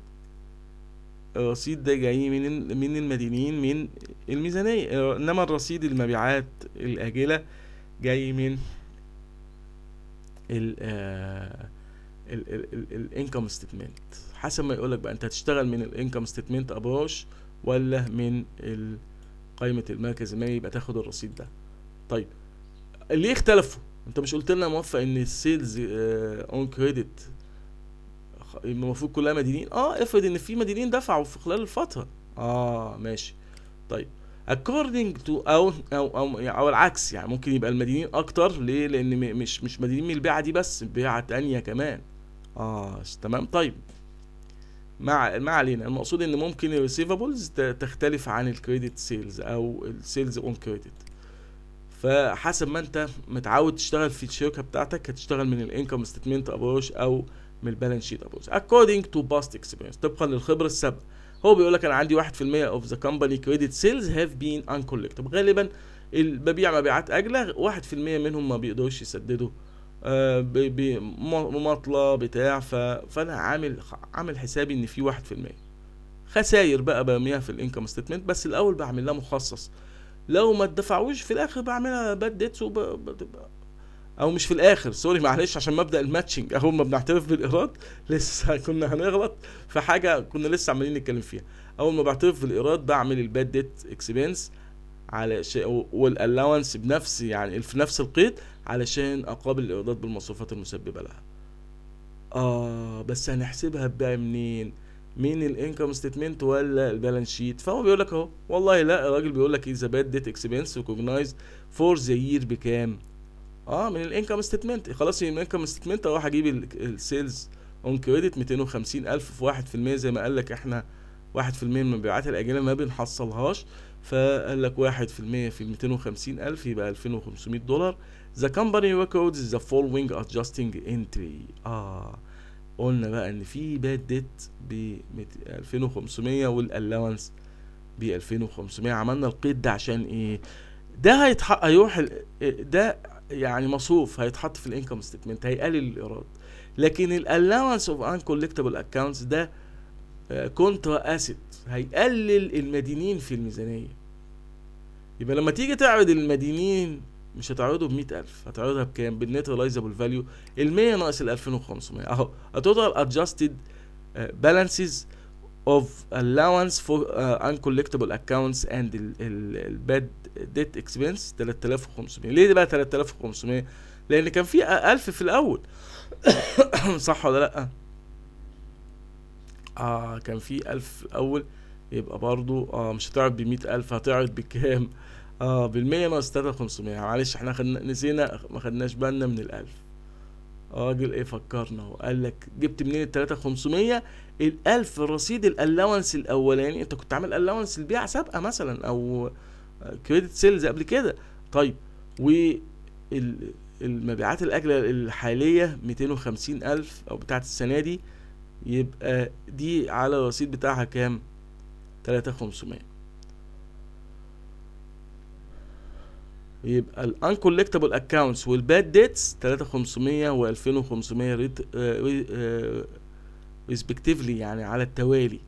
الرصيد ده جاي من من المدينين من الميزانيه انما الرصيد المبيعات الاجله جاي من ال آه الانكم ستيتمنت حسب ما يقولك بقى انت هتشتغل من الانكم ستيتمنت ابروش ولا من قائمه المركز المالي يبقى تاخد الرصيد ده طيب ليه اختلفوا انت مش قلت لنا موفق ان السيلز اون كريدت المفروض كلها مدينين اه افرض ان في مدينين دفعوا في خلال الفتره اه ماشي طيب according to او او او, أو العكس يعني ممكن يبقى المدينين اكتر ليه لان مش مش مدينين من البيعه دي بس بيعه تانية كمان اه تمام طيب ما ما علينا المقصود ان ممكن الريسيفابلز تختلف عن الكريدت سيلز او السيلز اون كريدت فحسب ما انت متعود تشتغل في الشركه بتاعتك هتشتغل من الانكم ستيتمنت ابروش او من البالانس شيت ابروش اكوردنج تو باست اكسبيرينس طبقا للخبره السابقه هو بيقول لك انا عندي 1% ذا كمباني كريدت سيلز هاف have ان uncollected غالبا ببيع مبيعات اجله 1% منهم ما بيقدرش يسددوا آه، مماطله بتاع ف... فانا عامل عامل حسابي ان في واحد في المية خساير بقى برميها في الانكم ستيتمنت بس الاول بعمل لها مخصص لو ما تدفعوش في الاخر بعملها باد ديتس وب... او مش في الاخر سوري معلش عشان مبدا الماتشنج اهو ما بنعترف بالايراد لسه كنا هنغلط في حاجه كنا لسه عمالين نتكلم فيها اول ما بعترف بالايراد بعمل الباد ديت اكسبنس على والالاونس بنفس يعني في نفس القيد علشان اقابل الايرادات بالمصروفات المسببه لها اه بس هنحسبها بقى منين مين الانكم ستيتمنت ولا البالانس شيت فهو بيقول لك اهو والله لا الراجل بيقول لك اذا باد ديت اكسبنس ريكوجنايز فور ذا يير بكام اه من الانكم ستيتمنت خلاص من الانكم ستيتمنت اروح اجيب السيلز اون كريدت 250000 في 1% زي ما قال لك احنا 1% من المبيعات الاجله ما بنحصلهاش فقال لك 1% في 250 ألف يبقى 2500 دولار The company records the following adjusting entry آه قلنا بقى إن في باد ديت ب 2500 والألاونس ب 2500 عملنا القيد ده عشان إيه؟ ده هيتحق هيروح ده يعني مصروف هيتحط في الانكم ستيتمنت هيقلل الايراد لكن الالاونس اوف ان كولكتبل اكونتس ده كونترا آه، اسيت هيقلل المدينين في الميزانية يبقى لما تيجي تعرض المدينين مش هتعرضه ب 100000 هتعرضها بكام؟ بالنت فاليو ال 100 ناقص ال 2500 أهو التوتال adjusted بالانسز uh, اوف allowance فور uh, uncollectible accounts اند الباد ديت اكسبنس 3500 ليه بقى 3500 لان كان في 1000 في الاول صح ولا لا اه كان في 1000 في الاول يبقى برضو اه مش هتقعد ب ألف هتقعد بكام اه بالمية ناقص تلاتة خمسمية معلش احنا خدنا نسينا ما خدناش بالنا من الألف راجل ايه فكرنا اهو قال لك جبت منين ال 3500 ال 1000 رصيد الالاونس الاولاني انت كنت عامل الاونس البيع سابقه مثلا او كريدت سيلز قبل كده طيب والمبيعات الاجله الحاليه 250000 او بتاعه السنه دي يبقى دي على الرصيد بتاعها كام؟ 3500 يبقى الانكولكتبل اكونتس والباد ديتس 3500 و2500 respectively يعني على التوالي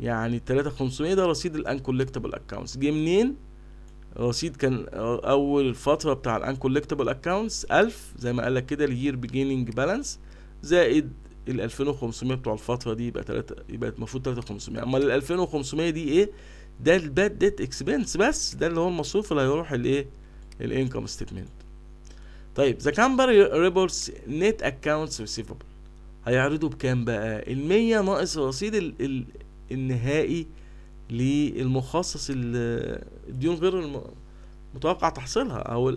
يعني 3500 ده رصيد الـ Uncollectable Accounts جه منين رصيد كان اول فترة بتاع الـ Uncollectable Accounts 1000 زي ما قال لك كده Year Beginning Balance زائد ال 2500 بتوع الفتره دي يبقى 3 يبقى المفروض 3500 امال ال 2500 دي ايه ده الباد ديت اكسبنس بس ده اللي هو المصروف اللي هيروح الايه الانكم ستيتمنت طيب ذا كامبر ريبورتس نت اكونتس ريسيفبل هيعرضوا بكام بقى ال 100 ناقص الرصيد ال ال النهائي للمخصص الديون غير المتوقع تحصيلها او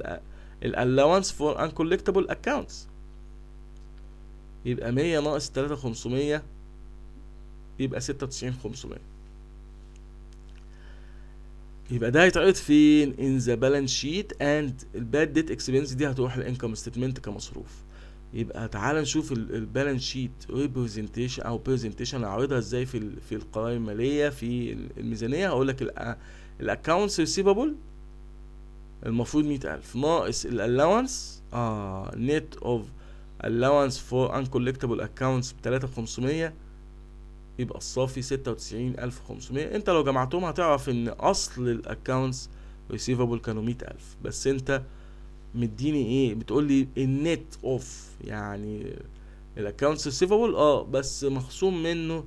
الالاونس فور ان كولكتبل اكونتس يبقى 100 ناقص 3 500 يبقى 96 500 يبقى ده هيتعرض فين ان ذا بالانس شيت اند الباد ديت اكسبنس دي هتروح الانكم ستيتمنت كمصروف يبقى تعالى نشوف البالانس شيت ريبرزنتيشن او برزنتيشن هعرضها ازاي في ال في القوائم الماليه في الميزانيه هقول لك الاكونتس ريسيفبل المفروض 100000 ناقص الالاونس اه نت اوف allowance for uncollectible accounts ب 3500 يبقى الصافي 96500 انت لو جمعتهم هتعرف ان اصل الاكونتس ريسيفبل كانوا 100000 بس انت مديني ايه بتقول لي النت اوف يعني الاكونتس ريسيفبل اه بس مخصوم منه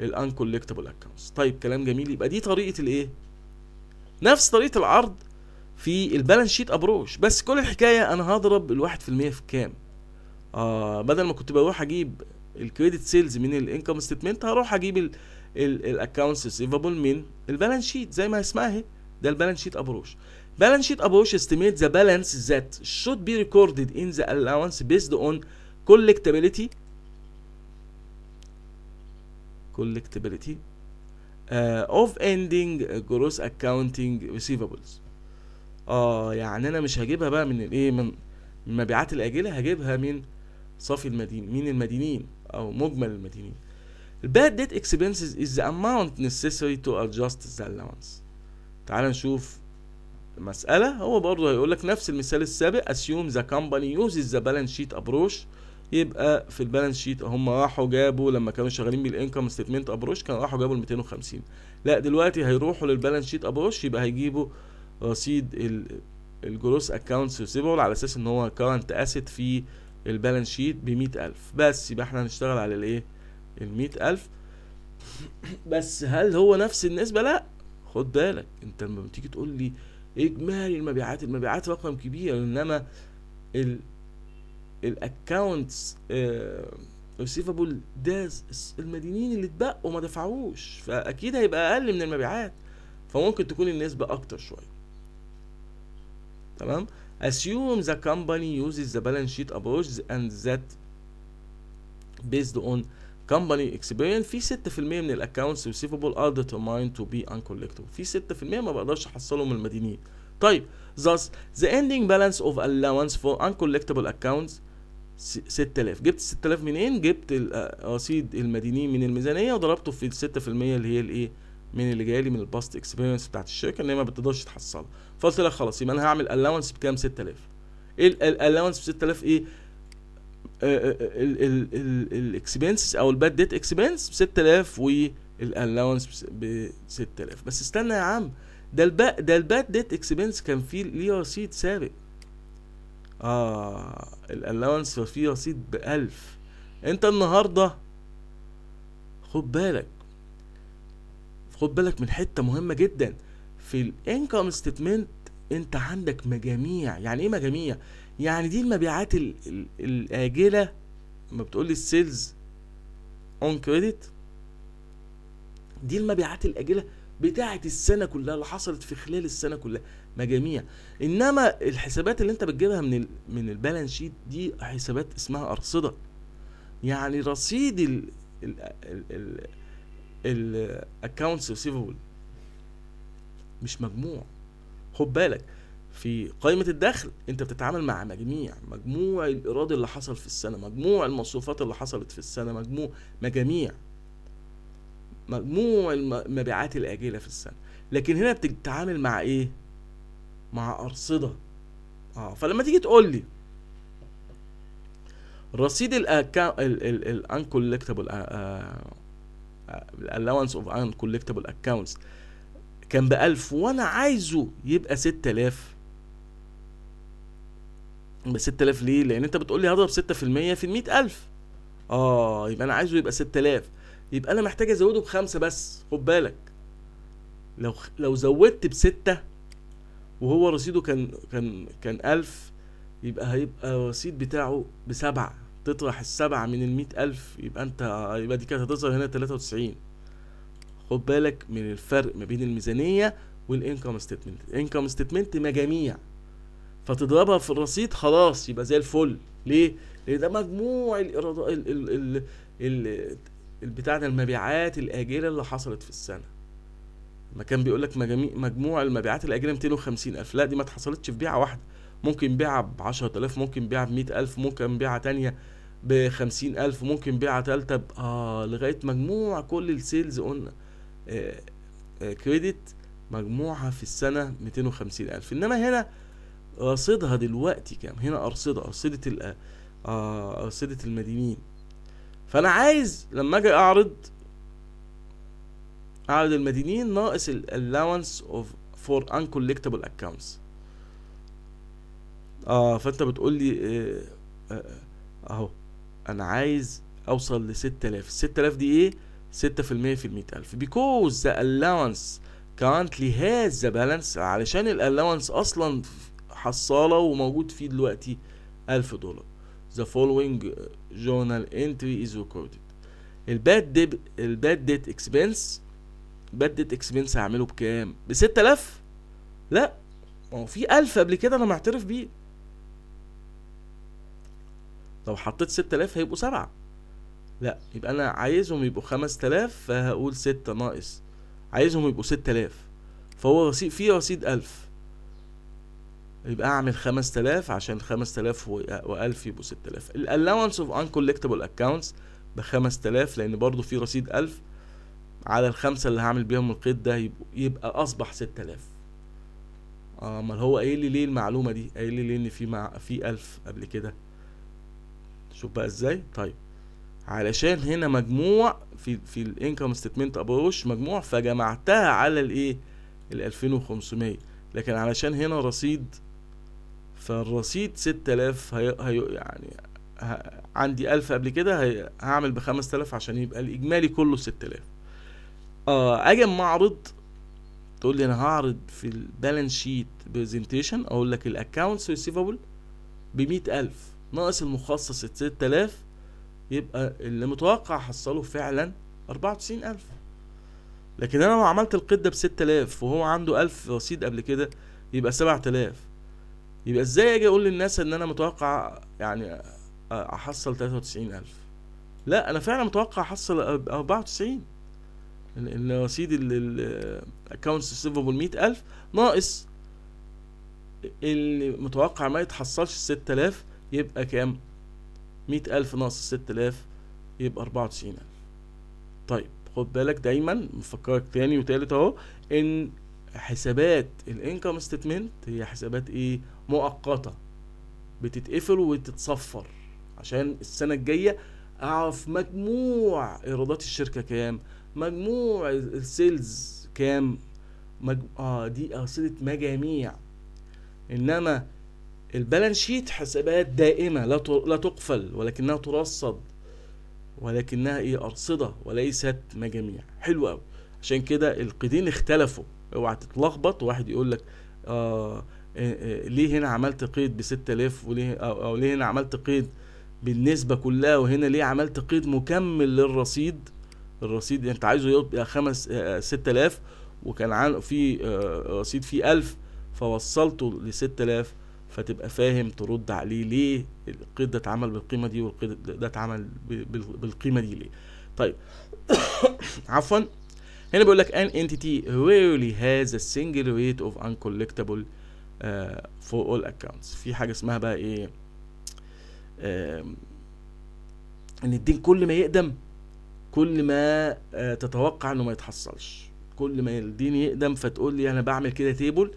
الانكولكتبل اكونتس طيب كلام جميل يبقى دي طريقه الايه نفس طريقه العرض في البالانس شيت ابروش بس كل الحكايه انا هضرب ال1% في كام آه بدل ما كنت بروح اجيب الكريدت سيلز من الانكم ستيتمنت هروح اجيب الاكونتس ريسيفبل من البالانس شيت زي ما اسمها اهي ده البالانس شيت ابروش بالانس شيت ابروش استيميت ذا بالانس ذات شود بي ريكوردد ان ذا الاونس بيسد اون collectability collectability اوف اندينج جروس اكونتنج ريسيفبلز اه يعني انا مش هجيبها بقى من الايه من المبيعات الاجله هجيبها من صافي المدين مين المدينين او مجمل المدينين الباد ديت اكسبنسز از اماونت نيسيسري تو to ذا الاونس تعال نشوف مسألة هو برضه هيقول لك نفس المثال السابق اسيوم ذا كمباني uses ذا بالانس شيت ابروش يبقى في البالانس شيت هم راحوا جابوا لما كانوا شغالين بالانكم ستيتمنت ابروش كانوا راحوا جابوا ال 250 لا دلوقتي هيروحوا للبالانس شيت ابروش يبقى هيجيبوا رصيد الجروس اكونتس ريسيفبل على اساس ان هو كارنت اسيت في البالانس شيت ب 100000 بس يبقى احنا هنشتغل على الايه ال 100000 بس هل هو نفس النسبة لا خد بالك انت لما بتيجي تقول لي اجمالي المبيعات المبيعات رقم كبير انما ال الاكونتس آه، ريسيفابل داز المدينين اللي اتبقوا ما دفعوش فاكيد هيبقى اقل من المبيعات فممكن تكون النسبه اكتر شويه تمام assume the company uses the balance sheet approach and that based on company experience في 6% من الاكونتس ريسيفبل ار determined to be uncollectible في 6% ما بقدرش احصلهم من المدينين طيب thus the ending balance of allowance for uncollectible accounts 6000 جبت 6000 منين جبت رصيد المدينين من الميزانيه وضربته في 6% اللي هي الايه من اللي جاي لي من الباست اكسبيرينس بتاعت الشركه ان هي ما بتقدرش تحصلها فقلت لها خلاص يبقى انا هعمل الاونس بكام 6000 ايه الاونس إيه؟ آه، آه، آه، ب 6000 ايه الاكسبنس او الباد ديت اكسبنس ب 6000 والالاونس ب 6000 بس استنى يا عم ده الب ده الباد ديت اكسبنس كان فيه ليه رصيد سابق اه الالاونس فيه رصيد ب 1000 انت النهارده خد بالك خد بالك من حته مهمه جدا في الانكم ستيتمنت انت عندك مجاميع يعني ايه مجاميع يعني دي المبيعات الـ الـ الاجله لما بتقول لي السيلز اون كريدت دي المبيعات الاجله بتاعه السنه كلها اللي حصلت في خلال السنه كلها مجاميع انما الحسابات اللي انت بتجيبها من الـ من البالانس شيت دي حسابات اسمها ارصده يعني رصيد ال ال, ال الاكونتس ريسيفبل مش مجموع خد بالك في قائمة الدخل انت بتتعامل مع مجميع مجموع الايراد اللي حصل في السنة مجموع المصروفات اللي حصلت في السنة مجموع مجاميع مجموع المبيعات الاجلة في السنة لكن هنا بتتعامل مع ايه مع ارصدة اه فلما تيجي تقول لي رصيد الانكولكتبل الالاونس اوف ان كولكتبل اكونتس كان ب 1000 وانا عايزه يبقى 6000 ب 6000 ليه؟ لان انت بتقول لي هضرب 6% في ال 100000 اه يبقى انا عايزه يبقى 6000 يبقى انا محتاج ازوده بخمسه بس خد بالك لو لو زودت بسته وهو رصيده كان كان كان 1000 يبقى هيبقى الرصيد بتاعه بسبعه تطرح السبعة من المئة ألف يبقى أنت يبقى دي كانت هتظهر هنا تلاتة وتسعين خد بالك من الفرق ما بين الميزانية والإنكم ستيتمنت الإنكم ستيتمنت مجاميع فتضربها في الرصيد خلاص يبقى زي الفل ليه؟ لأن ده مجموع الإيرادات ال ال البتاع ده المبيعات الآجلة اللي حصلت في السنة ما كان بيقول لك مجموع المبيعات الآجلة 250 ألف لا دي ما اتحصلتش في بيعة واحدة ممكن بيعها ب 10000 ممكن بيعها ب 100000 ممكن بيعها تانية ب 50000 ممكن بيعها تالتة ب آه لغاية مجموع كل السيلز اون آه، كريدت آه، مجموعها في السنة 250000 انما هنا رصيدها دلوقتي كام هنا ارصدة ارصدة آه، ارصدة المدينين فانا عايز لما اجي اعرض اعرض المدينين ناقص الالاونس اوف فور انكولكتبل اكونتس اه فانت بتقول لي آه، آه، آه، اهو انا عايز اوصل ل 6000 ال 6000 دي ايه 6% في ال 100000 بيكوز ذا الاونس currently هاز ذا بالانس علشان الالاونس اصلا حصاله وموجود فيه دلوقتي 1000 دولار ذا فولوينج جورنال انتري از ريكوردد الباد ديب الباد ديت اكسبنس باد ديت اكسبنس هعمله بكام ب 6000 لا ما هو في 1000 قبل كده انا معترف بيه لو حطيت 6000 هيبقوا سبعة لا يبقى انا عايزهم يبقوا 5000 فهقول 6 ناقص عايزهم يبقوا 6000 فهو رصيد فيه رصيد 1000 يبقى اعمل 5000 عشان 5000 و1000 يبقوا 6000 الالاونس اوف ان كولكتبل اكونتس ب 5000 لان برضو في رصيد 1000 على الخمسة اللي هعمل بيهم القيد ده يبقى, يبقى اصبح 6000 آه، امال هو قايل لي ليه المعلومه دي قايل لي ليه ان في مع في 1000 قبل كده شوف بقى ازاي طيب علشان هنا مجموع في في الانكم ستيتمنت ابروش مجموع فجمعتها على الايه ال 2500 إيه؟ لكن علشان هنا رصيد فالرصيد 6000 هي, هي يعني عندي 1000 قبل كده هعمل ب 5000 عشان يبقى الاجمالي كله 6000 آه اجي اما اعرض تقول لي انا هعرض في البالانس شيت برزنتيشن اقول لك الاكونتس ريسيفبل ب 100000 ناقص المخصص ال 6000 يبقى اللي متوقع احصله فعلا 94000 لكن انا لو عملت القيد ده ب 6000 وهو عنده 1000 رصيد قبل كده يبقى 7000 يبقى ازاي اجي اقول للناس ان انا متوقع يعني احصل 93000 لا انا فعلا متوقع احصل 94 ان الرصيد الاكونتس ريسيفبل 100000 ناقص اللي متوقع ما يتحصلش 6000 يبقى كام مئة ألف ناقص ستة آلاف يبقى أربعة وتسعين ألف طيب خد بالك دايما مفكرك تاني وتالت اهو ان حسابات الانكم ستيتمنت هي حسابات ايه مؤقته بتتقفل وتتصفر عشان السنه الجايه اعرف مجموع ايرادات الشركه كام مجموع السيلز كام مج... اه دي ارصده مجاميع انما البالانس شيت حسابات دائمة لا لا تقفل ولكنها ترصد ولكنها ايه أرصدة وليست مجاميع حلو قوي عشان كده القيدين اختلفوا اوعى تتلخبط واحد يقول لك آه, آه،, آه، ليه هنا عملت قيد ب 6000 وليه أو, آه، ليه هنا عملت قيد بالنسبة كلها وهنا ليه عملت قيد مكمل للرصيد الرصيد يعني انت عايزه يبقى خمس 6000 وكان في رصيد فيه 1000 فوصلته ل 6000 فتبقى فاهم ترد عليه ليه القيد ده اتعمل بالقيمه دي والقيد ده اتعمل بالقيمه دي ليه طيب عفوا هنا بيقول لك ان انتيتي ريلي هاز ا سنجل ريت اوف ان كولكتبل فور اول اكونتس في حاجه اسمها بقى ايه uh, ان الدين كل ما يقدم كل ما uh, تتوقع انه ما يتحصلش كل ما الدين يقدم فتقول لي انا بعمل كده تيبل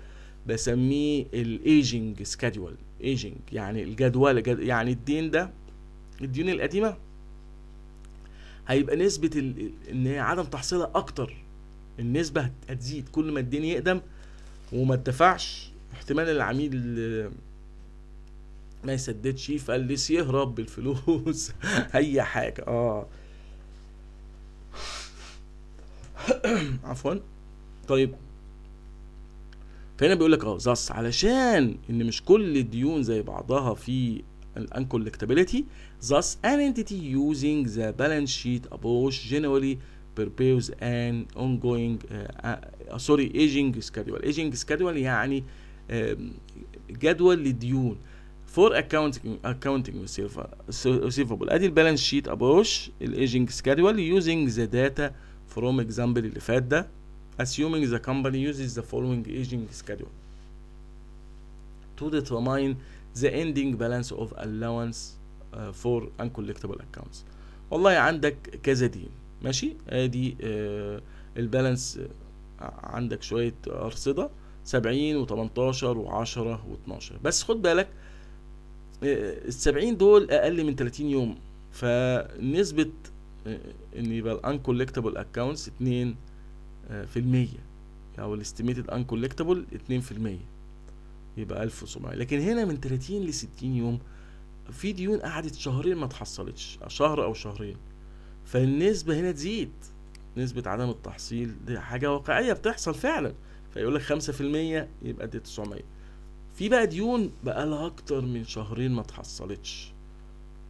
بسميه الايجنج سكادول ايجنج يعني الجدول يعني الدين ده الديون القديمه هيبقى نسبه ان هي عدم تحصيلها اكتر النسبه هتزيد كل ما الدين يقدم وما اتدفعش احتمال العميل ما يسددش يفلس يهرب بالفلوس اي حاجه اه عفوا طيب فهنا بيقول لك اه thus علشان ان مش كل الديون زي بعضها في uncollectability thus an entity using the balance sheet approach generally purpose an ongoing uh, uh, sorry aging schedule aging schedule يعني uh, جدول للديون for accounting accounting receivable ادي البالانس شيت ابروش الايجنج سكادول using the data from example اللي فات ده assuming the company uses the following aging schedule to determine the ending balance of allowance uh, for uncollectible accounts والله عندك كذا دين ماشي ادي آه البالانس آه، عندك شوية أرصدة سبعين وتمنتاشر وعشرة واتناشر بس خد بالك آه، السبعين دول أقل من تلاتين يوم فنسبة آه، ان يبقى الانكولكتبل اكونتس اتنين آه، في المية أو الاستيميتد أنكولكتبل اتنين في المية يبقى ألف وسبعمية لكن هنا من تلاتين لستين يوم في ديون قعدت شهرين ما تحصلتش شهر أو شهرين فالنسبة هنا تزيد نسبة عدم التحصيل دي حاجة واقعية بتحصل فعلا فيقول لك خمسة في المية يبقى دي تسعمية في بقى ديون بقى لها أكتر من شهرين ما تحصلتش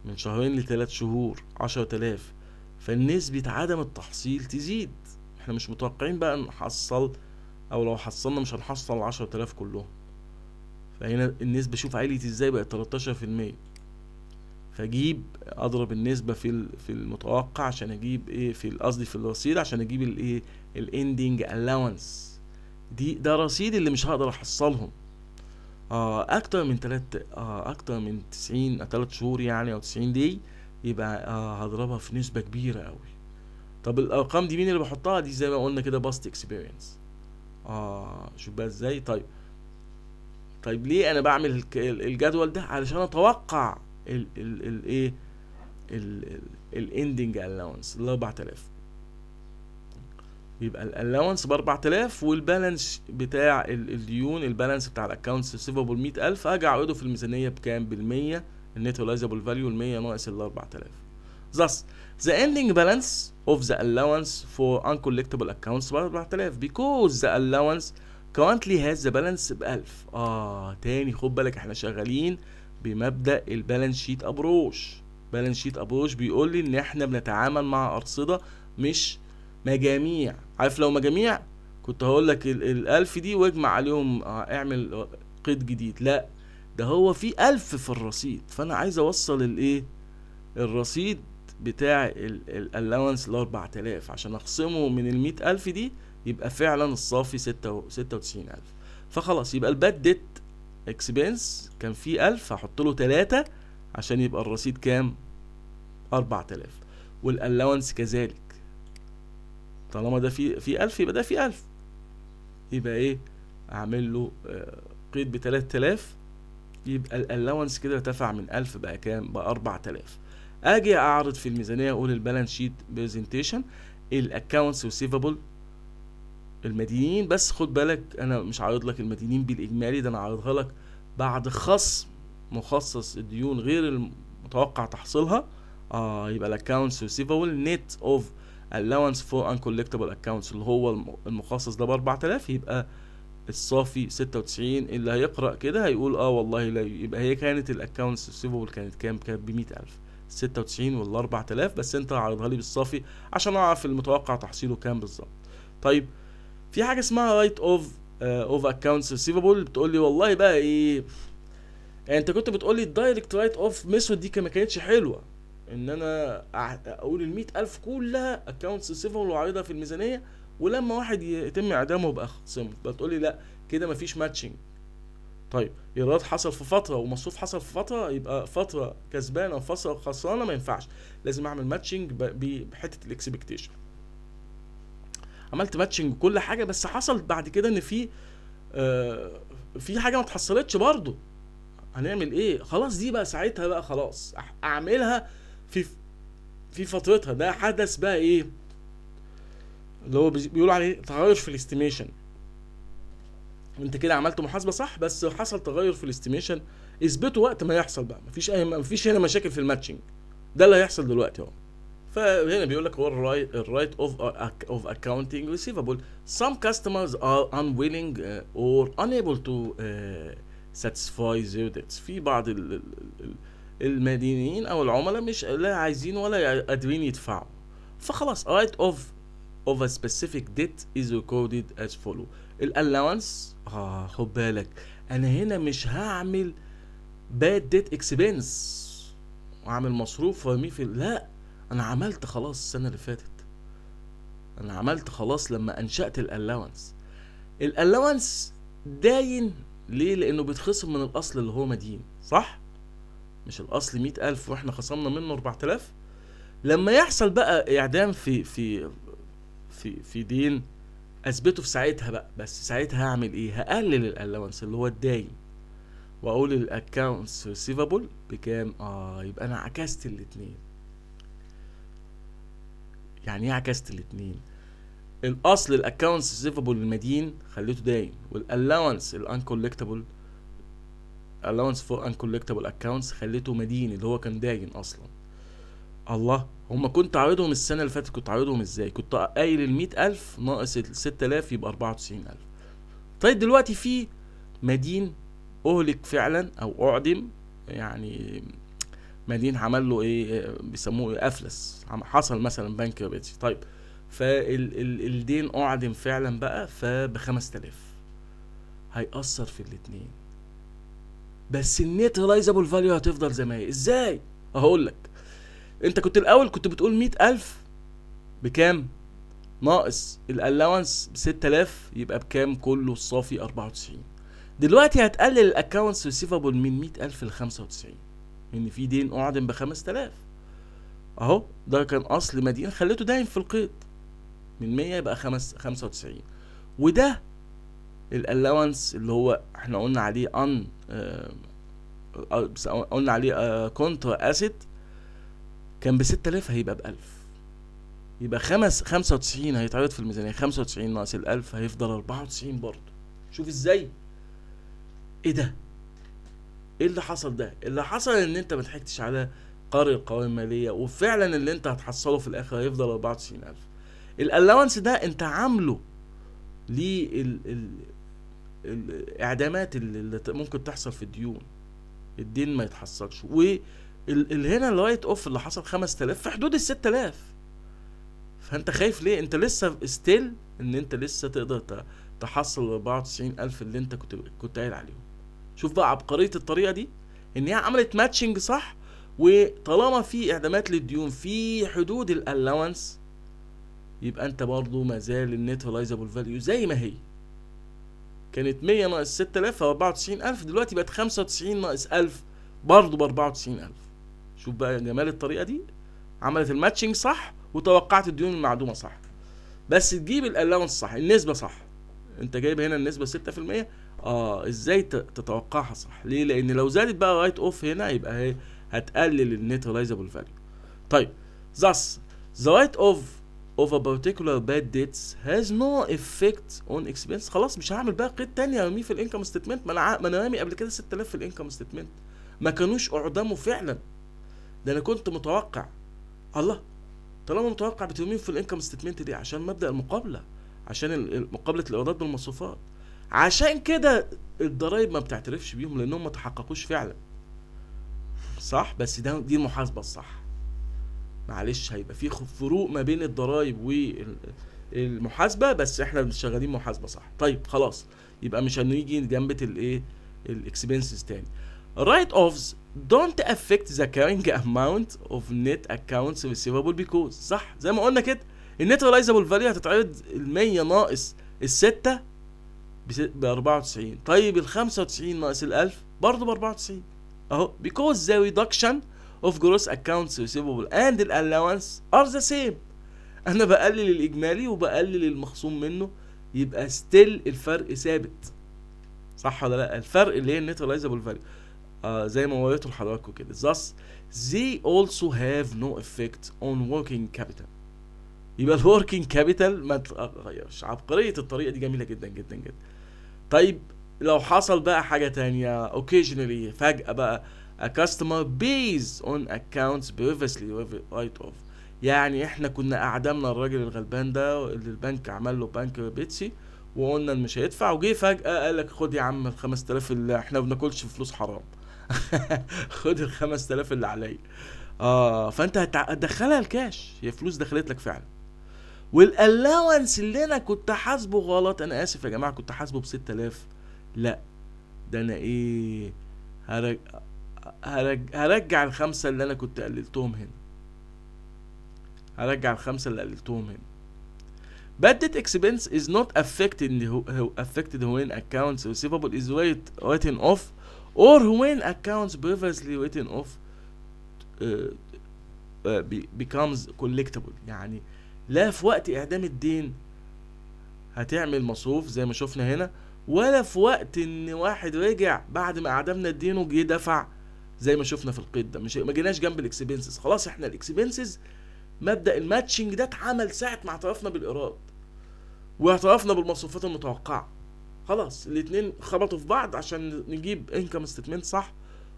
من شهرين لثلاث شهور عشرة آلاف فالنسبة عدم التحصيل تزيد احنا مش متوقعين بقى نحصل او لو حصلنا مش هنحصل العشرة تلاف كلهم فهنا النسبة شوف عالية ازاي بقت تلاتاشر في المية فاجيب اضرب النسبة في في المتوقع عشان اجيب ايه في قصدي في الرصيد عشان اجيب الايه الاندنج الاونس دي ده رصيد اللي مش هقدر احصلهم آه اكتر من تلات آه اكتر من تسعين تلات شهور يعني او تسعين دي يبقى آه هضربها في نسبة كبيرة اوي طب الارقام دي مين اللي بحطها دي زي ما قلنا كده باست اكسبيرينس اه شوف بقى ازاي طيب طيب ليه انا بعمل الجدول ده علشان اتوقع الايه الاندنج الاونس ال 4000 إيه؟ يبقى الالاونس ب 4000 والبالانس بتاع الديون البالانس بتاع الاكونتس ريسيفبل 100000 اجي اعوضه في الميزانيه بكام؟ بال 100 النت فاليو ال 100 ناقص ال 4000 Thus, the ending balance of the allowance for uncollectible accounts ب 4000 because the allowance currently has the balance ب 1000 اه تاني خد بالك احنا شغالين بمبدأ البالانس شيت ابروش بالانس شيت ابروش بيقول لي ان احنا بنتعامل مع ارصدة مش مجاميع عارف لو مجاميع كنت هقول لك ال 1000 دي واجمع عليهم آه، اعمل قيد جديد لا ده هو في 1000 في الرصيد فانا عايز اوصل الايه الرصيد بتاع الالاونس اللي هو 4000 عشان اخصمه من ال 100000 دي يبقى فعلا الصافي 96000 فخلاص يبقى الباد ديت اكسبنس كان فيه 1000 هحط له 3 عشان يبقى الرصيد كام 4000 والالاونس كذلك طالما ده في في 1000 يبقى ده في 1000 يبقى ايه اعمل له آه، قيد ب 3000 يبقى الالاونس كده ارتفع من 1000 بقى كام بقى 4000 اجي اعرض في الميزانيه اقول البالانس شيت برزنتيشن الاكونتس ريسيفبل المدينين بس خد بالك انا مش عارض لك المدينين بالاجمالي ده انا عارضها لك بعد خصم مخصص الديون غير المتوقع تحصيلها آه يبقى الاكونتس ريسيفبل نت اوف allowance فور uncollectible اكونتس اللي هو المخصص ده ب 4000 يبقى الصافي 96 اللي هيقرا كده هيقول اه والله لا يبقى هي كانت الاكونتس ريسيفبل كانت كام كانت ب 100000 96 ولا 4000 بس انت عرضها لي بالصافي عشان اعرف المتوقع تحصيله كام بالظبط طيب في حاجه اسمها رايت اوف اوف اكونتس ريسيفبل بتقول لي والله بقى ايه يعني انت كنت بتقول لي الدايركت رايت اوف ميثود دي ما كانتش حلوه ان انا اقول ال 100000 كلها اكونتس ريسيفبل واعرضها في الميزانيه ولما واحد يتم اعدامه بقى خصمه بتقول لي لا كده مفيش ماتشنج طيب ايراد حصل في فتره ومصروف حصل في فتره يبقى فتره كسبانه وفتره خسرانه ما ينفعش لازم اعمل ماتشنج بحته الاكسبكتيشن عملت ماتشنج كل حاجه بس حصل بعد كده ان في آه، في حاجه ما اتحصلتش برضه هنعمل ايه خلاص دي بقى ساعتها بقى خلاص اعملها في في فترتها ده حدث بقى ايه اللي هو بيقولوا عليه تغير في الاستيميشن انت كده عملت محاسبه صح بس حصل تغير في الاستيميشن اثبته وقت ما يحصل بقى مفيش اي مفيش هنا مشاكل في الماتشنج ده اللي هيحصل دلوقتي اهو فهنا بيقول لك هو الرايت اوف اوف اكاونتنج ريسيفبل سم كاستمرز ار ان uh, اور ان ايبل تو ساتسفاي زيرو ديتس في بعض المدينين او العملاء مش لا عايزين ولا قادرين يدفعوا فخلاص رايت اوف of a specific debt is recorded as follow الالاونس اه خد بالك انا هنا مش هعمل باد ديت اكسبنس واعمل مصروف وارميه في لا انا عملت خلاص السنه اللي فاتت انا عملت خلاص لما انشات الالاونس الالاونس داين ليه لانه بيتخصم من الاصل اللي هو مدين صح مش الاصل مئة ألف واحنا خصمنا منه 4000 لما يحصل بقى اعدام في في في في دين اثبته في ساعتها بقى بس ساعتها هعمل ايه هقلل الالونس اللي هو الدايم واقول الاكونتس ريسيفابل بكام اه يبقى انا عكست الاتنين يعني ايه عكست الاتنين الاصل الاكونتس ريسيفابل المدين خليته دايم والالاونس الانكولكتبل الاونس فور انكولكتبل اكونتس خليته مدين اللي هو كان داين اصلا الله هما كنت عاوضهم السنه اللي فاتت كنت عاوضهم ازاي كنت قايل ال 100000 ناقص ال 6000 يبقى 94000 طيب دلوقتي في مدين اهلك فعلا او اعدم يعني مدين عمل له ايه بيسموه إيه؟ افلس حصل مثلا بنك بيتي طيب فالدين اعدم فعلا بقى فب 5000 هيأثر في الاتنين بس النيت رايزابل فاليو هتفضل زي ما هي ازاي اقول لك انت كنت الاول كنت بتقول مئة الف بكام ناقص الالاونس ب 6000 يبقى بكام كله الصافي 94 دلوقتي هتقلل الاكونتس ريسيفبل من 100000 ل 95 ان في دين اعدم ب 5000 اهو ده كان اصل مدين خليته دايم في القيد من 100 يبقى 95 وده الالاونس اللي هو احنا قلنا عليه ان آه، آه، قلنا عليه كونترا آه، اسيت كان ب 6000 هيبقى ب 1000 يبقى خمس 95 هيتعرض في الميزانيه 95 ناقص ال 1000 هيفضل 94 برضه شوف ازاي ايه ده ايه اللي حصل ده اللي حصل ان انت ما ضحكتش على قاري القوائم الماليه وفعلا اللي انت هتحصله في الاخر هيفضل 94000 الالاونس ده انت عامله للاعدامات اللي ممكن تحصل في الديون الدين ما يتحصلش و اللي هنا الرايت اوف اللي حصل 5000 في حدود ال 6000 فانت خايف ليه انت لسه ستيل ان انت لسه تقدر تحصل ال 94000 اللي انت كنت كنت قايل عليهم شوف بقى عبقريه الطريقه دي ان هي عملت ماتشنج صح وطالما في اعدامات للديون في حدود الالاونس يبقى انت برضه ما زال النت فاليو زي ما هي كانت 100 ناقص 6000 ف 94000 دلوقتي بقت 95 ناقص 1000 برضه ب 94000 شوف بقى جمال الطريقه دي عملت الماتشنج صح وتوقعت الديون المعدومه صح بس تجيب الالاونس صح النسبه صح انت جايب هنا النسبه 6% اه ازاي تتوقعها صح ليه لان لو زادت بقى رايت اوف هنا يبقى هي هتقلل النت ريزابل فاليو طيب thus the right of of a particular bad debts has no effect on expense خلاص مش هعمل بقى قيد تاني ارميه في الانكم ستيتمنت ما انا ما انا رامي قبل كده 6000 في الانكم ستيتمنت ما كانوش اعدموا فعلا ده انا كنت متوقع الله طالما متوقع مين في الانكم ستمنت دي عشان مبدا المقابله عشان مقابله الايرادات بالمصروفات عشان كده الضرايب ما بتعترفش بيهم لانهم ما تحققوش فعلا صح بس ده دي المحاسبه الصح معلش هيبقى في فروق ما بين الضرايب والمحاسبه بس احنا شغالين محاسبه صح طيب خلاص يبقى مش هنيجي جنبه الايه الاكسبنسز تاني رايت اوفز don't affect the carrying amount of net accounts receivable because صح زي ما قلنا كده النيترلايزبل فاليو هتتعرض طيب ال 100 ناقص ال 6 ب 94 طيب ال 95 ناقص ال 1000 برضه ب 94 اهو because the reduction of gross accounts receivable and the allowance are the same انا بقلل الاجمالي وبقلل المخصوم منه يبقى ستيل الفرق ثابت صح ولا لا الفرق اللي هي النيترلايزبل فاليو uh, زي ما وريته لحضراتكم كده thus they also have no effect on working capital يبقى ال working capital ما تغيرش آه، عبقرية الطريقة دي جميلة جدا جدا جدا طيب لو حصل بقى حاجة تانية occasionally فجأة بقى a customer pays on accounts previously write off يعني احنا كنا اعدمنا الراجل الغلبان ده اللي البنك عمل له بنك بيتسي وقلنا مش هيدفع وجه فجأة قال لك خد يا عم ال 5000 اللي احنا ما بناكلش فلوس حرام خد ال 5000 اللي عليا اه فانت هتدخلها الكاش هي فلوس دخلت لك فعلا والالاونس اللي انا كنت حاسبه غلط انا اسف يا جماعه كنت حاسبه ب 6000 لا ده انا ايه هرج... هرج... هرجع الخمسه اللي انا كنت قللتهم هنا هرجع الخمسه اللي قللتهم هنا Bad debt expense is not affected in the affected when accounts receivable is written off or when accounts previously written off uh, uh, becomes collectible يعني لا في وقت اعدام الدين هتعمل مصروف زي ما شفنا هنا ولا في وقت ان واحد رجع بعد ما اعدمنا الدين وجه دفع زي ما شفنا في القيد ده مش ما جيناش جنب الاكسبنسز خلاص احنا الاكسبنسز مبدا الماتشنج ده اتعمل ساعه ما اعترفنا بالايراد واعترفنا بالمصروفات المتوقعه خلاص الاثنين خبطوا في بعض عشان نجيب انكم ستيتمنت صح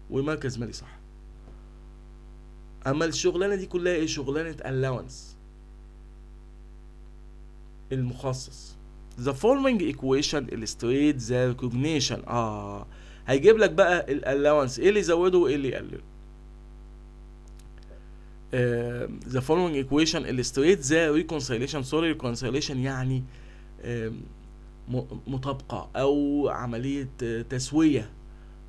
ومركز مالي صح اما الشغلانه دي كلها ايه شغلانه allowance المخصص the following equation illustrates the recognition اه هيجيب لك بقى الالاونس ايه اللي يزوده وايه اللي يقلله Uh, the following equation illustrates the reconciliation sorry reconciliation يعني uh, مطابقه او عمليه تسويه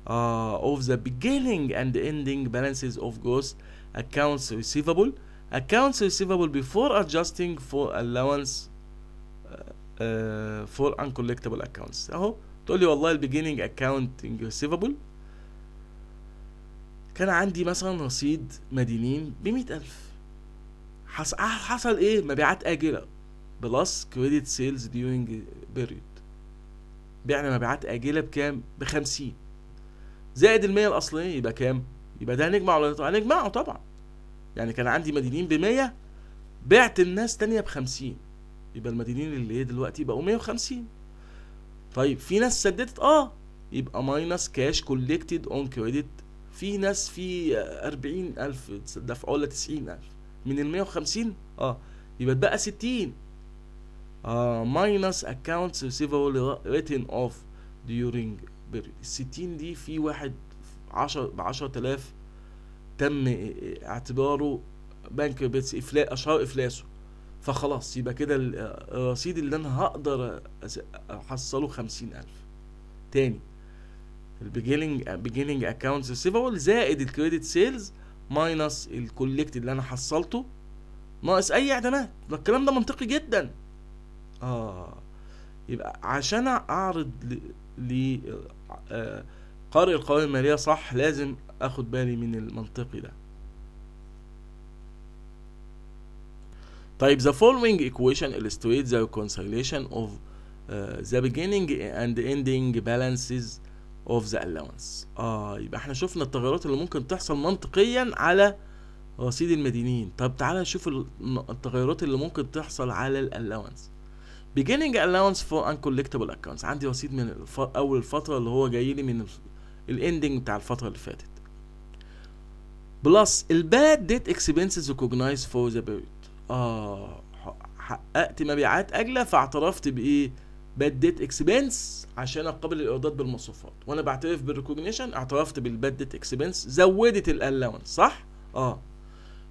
uh, of the beginning and ending balances of gross accounts receivable accounts receivable before adjusting for allowance uh, for uncollectible accounts اهو تقول لي والله البيجيننج accounting receivable كان عندي مثلا رصيد مدينين ب 100000 حصل ايه مبيعات آجلة بلس كريدت سيلز ديورنج بيريود بعنا مبيعات اجله بكام ب 50 زائد ال 100 الاصليه يبقى كام يبقى ده هنجمعه ولا هنطلع هنجمعه طبعا يعني كان عندي مدينين ب 100 بعت الناس تانية ب 50 يبقى المدينين اللي ايه دلوقتي بقوا 150 طيب في ناس سددت اه يبقى ماينس كاش كولكتد اون كريدت في ناس في 40000 دفعوا ولا 90000 من ال 150 اه يبقى اتبقى 60 ماينس اكونتس ريسيفبل ريتن اوف ديورنج بيريد ال 60 دي في واحد 10 ب 10000 تم آه، آه، اعتباره بنك بيتس افلاس أشهر إفلاسه فخلاص يبقى كده آه، الرصيد اللي أنا هقدر أحصله 50000 تاني البيجيننج بيجيننج اكونتس ريسيفبل زائد الكريدت سيلز ماينس الكوليكت اللي انا حصلته ناقص اي اعدامات الكلام ده منطقي جدا اه يبقى عشان اعرض لقارئ آه، القوائم الماليه صح لازم اخد بالي من المنطقي ده طيب the following equation illustrates the reconciliation of uh, the beginning and ending balances of the allowance اه يبقى احنا شفنا التغيرات اللي ممكن تحصل منطقيا على رصيد المدينين طب تعالى نشوف التغيرات اللي ممكن تحصل على allowance. beginning allowance for uncollectible accounts عندي رصيد من الف... اول الفتره اللي هو جاي لي من الاندنج بتاع الفتره اللي فاتت بلس الباد ديت اكسبنسز ريكوجنايز فور ذا بيريد اه حققت مبيعات اجلى فاعترفت بايه باد ديت اكسبنس عشان اقابل الايرادات بالمصروفات وانا بعترف بالريكوجنيشن اعترفت بالباد ديت اكسبنس زودت الالاونس صح اه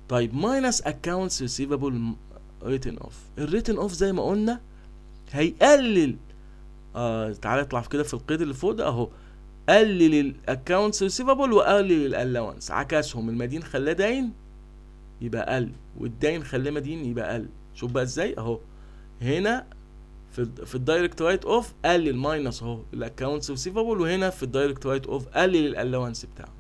طيب ماينس اكونتس ريسيفبل ريتن اوف الريتن اوف زي ما قلنا هيقلل آه تعالى اطلع في كده في القيد اللي فوق ده اهو قلل الاكونتس ريسيفبل وقلل الالاونس عكسهم المدين خلاه داين يبقى قل والداين خلاه مدين يبقى قل شوف بقى ازاي اهو هنا في في الدايركت رايت اوف قلل ماينس اهو الاكونتس ريسيفبل وهنا في الدايركت رايت اوف قلل الالاونس بتاعه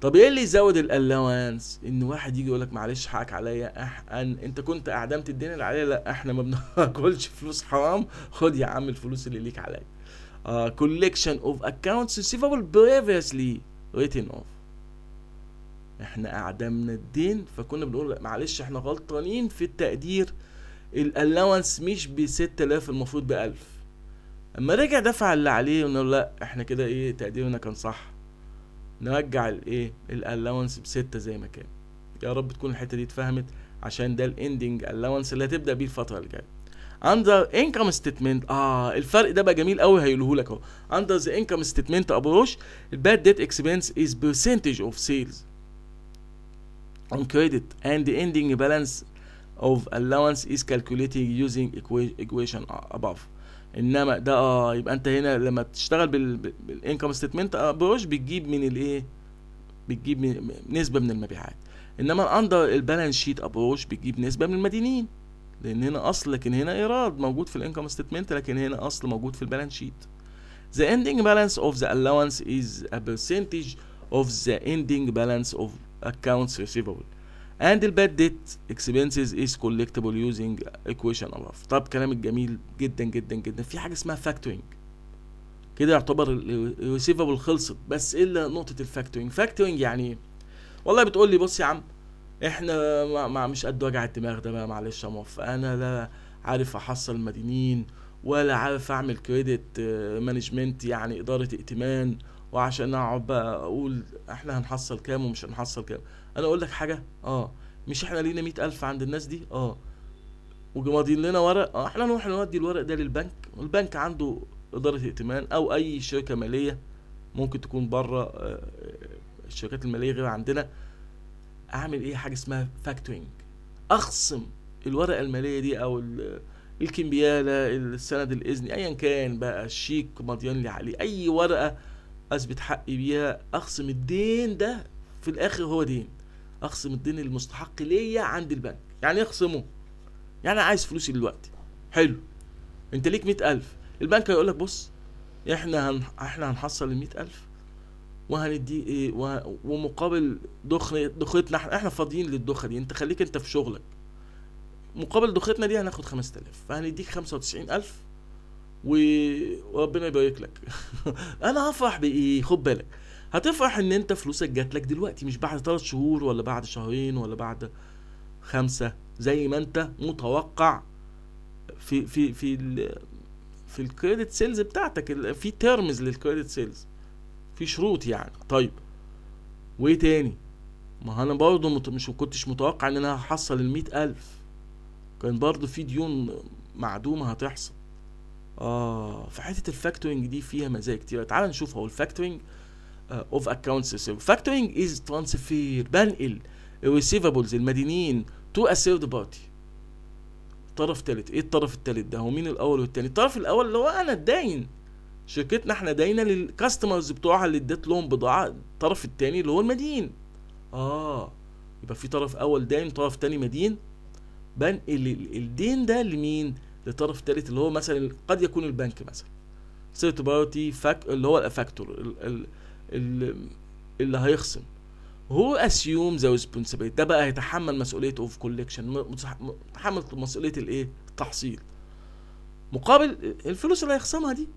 طب ايه اللي يزود الالاونس ان واحد يجي يقول لك معلش حقك عليا أح... أن... انت كنت اعدمت الدين اللي عليا لا احنا ما بناكلش فلوس حرام خد يا عم الفلوس اللي ليك عليا uh, collection of accounts receivable previously written off احنا اعدمنا الدين فكنا بنقول معلش احنا غلطانين في التقدير الالاونس مش ب 6000 المفروض ب 1000 اما رجع دفع اللي عليه ونقول لا احنا كده ايه تقديرنا كان صح نرجع الايه الالاونس بستة زي ما كان يا رب تكون الحته دي اتفهمت عشان ده الاندنج الاونس اللي هتبدا بيه الفتره الجايه under income statement اه الفرق ده بقى جميل قوي هيقوله لك اهو اندر ذا انكم ستيتمنت ابروش bad debt expense is percentage of sales on credit and the ending balance of allowance is calculated using equation above انما ده اه يبقى انت هنا لما بتشتغل بالانكم ستيتمنت ابروش بتجيب من الايه بتجيب من نسبه من المبيعات انما الاندر البالانس شيت ابروش بتجيب نسبه من المدينين لان هنا اصل لكن هنا ايراد موجود في الانكم ستيتمنت لكن هنا اصل موجود في البالانس شيت The ending balance of the allowance is a percentage of the ending balance of accounts receivable and the bad debt expenses is collectible using equation above طب كلام الجميل جدا جدا جدا في حاجه اسمها فاكتورينج كده يعتبر الريسيفبل خلصت بس الا نقطه الفاكتورنج فاكتورنج يعني ايه والله بتقول لي بص يا عم احنا ما, ما مش قد وجع الدماغ ده بقى معلش يا موف انا لا عارف احصل مدينين ولا عارف اعمل كريدت مانجمنت يعني اداره ائتمان وعشان اقعد بقى اقول احنا هنحصل كام ومش هنحصل كام انا اقول لك حاجه اه مش احنا لينا مئة الف عند الناس دي اه وماضيين لنا ورق اه احنا نروح نودي الورق ده للبنك والبنك عنده اداره ائتمان او اي شركه ماليه ممكن تكون بره آه، الشركات الماليه غير عندنا اعمل ايه حاجه اسمها فاكتورنج اخصم الورقه الماليه دي او الكمبياله السند الاذني ايا كان بقى الشيك مضيان لي عليه اي ورقه اثبت حقي بيها اخصم الدين ده في الاخر هو دين اخصم الدين المستحق ليا عند البنك يعني إيه اخصمه يعني انا عايز فلوسي دلوقتي حلو انت ليك مئة الف البنك هيقول لك بص احنا هن... احنا هنحصل ال ألف وهندي ايه و... ومقابل دخل دخلتنا احنا احنا فاضيين للدخه دي انت خليك انت في شغلك مقابل دخلتنا دي هناخد 5000 فهنديك 95000 وربنا يبارك لك انا هفرح بايه خد بالك هتفرح ان انت فلوسك جات لك دلوقتي مش بعد ثلاث شهور ولا بعد شهرين ولا بعد خمسة زي ما انت متوقع في في في في الكريدت سيلز بتاعتك في تيرمز للكريدت سيلز في شروط يعني طيب وايه تاني ما انا برضه مش كنتش متوقع ان انا هحصل ال ألف كان برضه في ديون معدومه هتحصل اه فحته الفاكتورنج دي فيها مزايا كتير تعال نشوف هو الفاكتورنج اوف اكونتس ريسيفبل فاكتورنج از ترانسفير بنقل الريسيفبلز المدينين تو اسيرد بارتي طرف تالت ايه الطرف التالت ده هو مين الاول والتاني الطرف الاول اللي هو انا الداين شركتنا احنا داينه للكاستمرز بتوعها اللي اديت لهم بضاعه الطرف التاني اللي هو المدين اه يبقى في طرف اول داين طرف تاني مدين بنقل الدين ده لمين لطرف تالت اللي هو مثلا قد يكون البنك مثلا ثيرد بارتي فاك اللي هو الفاكتور اللي اللي هيخصم هو اسيوم ذا ريسبونسبيلتي ده بقى هيتحمل مسؤوليه اوف كوليكشن متحمل مسؤوليه الايه التحصيل مقابل الفلوس اللي هيخصمها دي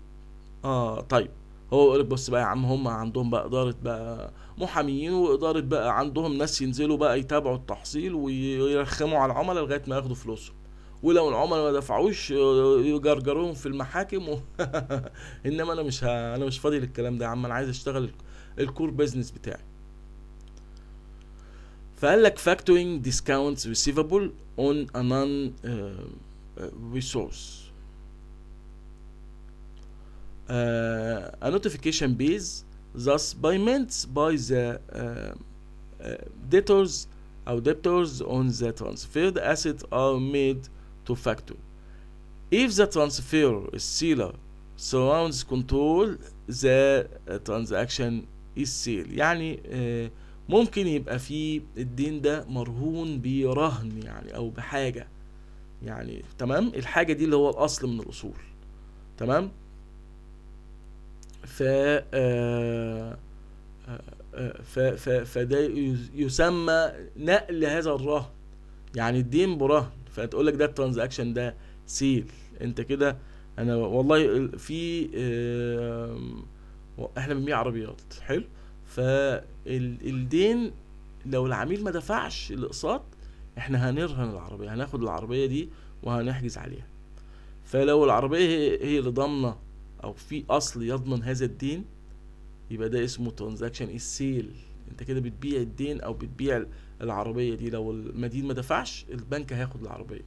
اه طيب هو يقول لك بص بقى يا عم هم عندهم بقى اداره بقى محاميين واداره بقى عندهم ناس ينزلوا بقى يتابعوا التحصيل ويرخموا على العملاء لغايه ما ياخدوا فلوسهم ولو العملاء ما دفعوش آه، يجرجروهم في المحاكم و... انما انا مش ه... انا مش فاضي للكلام ده يا عم انا عايز اشتغل الكور بيزنس بتاعي فقال لك فاكتورينج ديسكاونتس ريسيفابل اون ا نون ريسورس a notification base thus payments by the uh, uh, debtors or debtors on the transferred asset are made to factor. If the transfer sealer surrounds control the uh, transaction is sealed يعني uh, ممكن يبقى في الدين ده مرهون برهن يعني او بحاجة يعني تمام الحاجة دي اللي هو الاصل من الاصول تمام ف آه، آه، آه، فده يسمى نقل هذا الرهن يعني الدين برهن فتقول لك ده الترانزاكشن ده سيل انت كده انا والله في احنا بنبيع عربيات حلو فالدين لو العميل ما دفعش الاقساط احنا هنرهن العربيه هناخد العربيه دي وهنحجز عليها فلو العربيه هي اللي ضامنه او في اصل يضمن هذا الدين يبقى ده اسمه ترانزاكشن السيل انت كده بتبيع الدين او بتبيع العربيه دي لو المدين ما دفعش البنك هياخد العربيه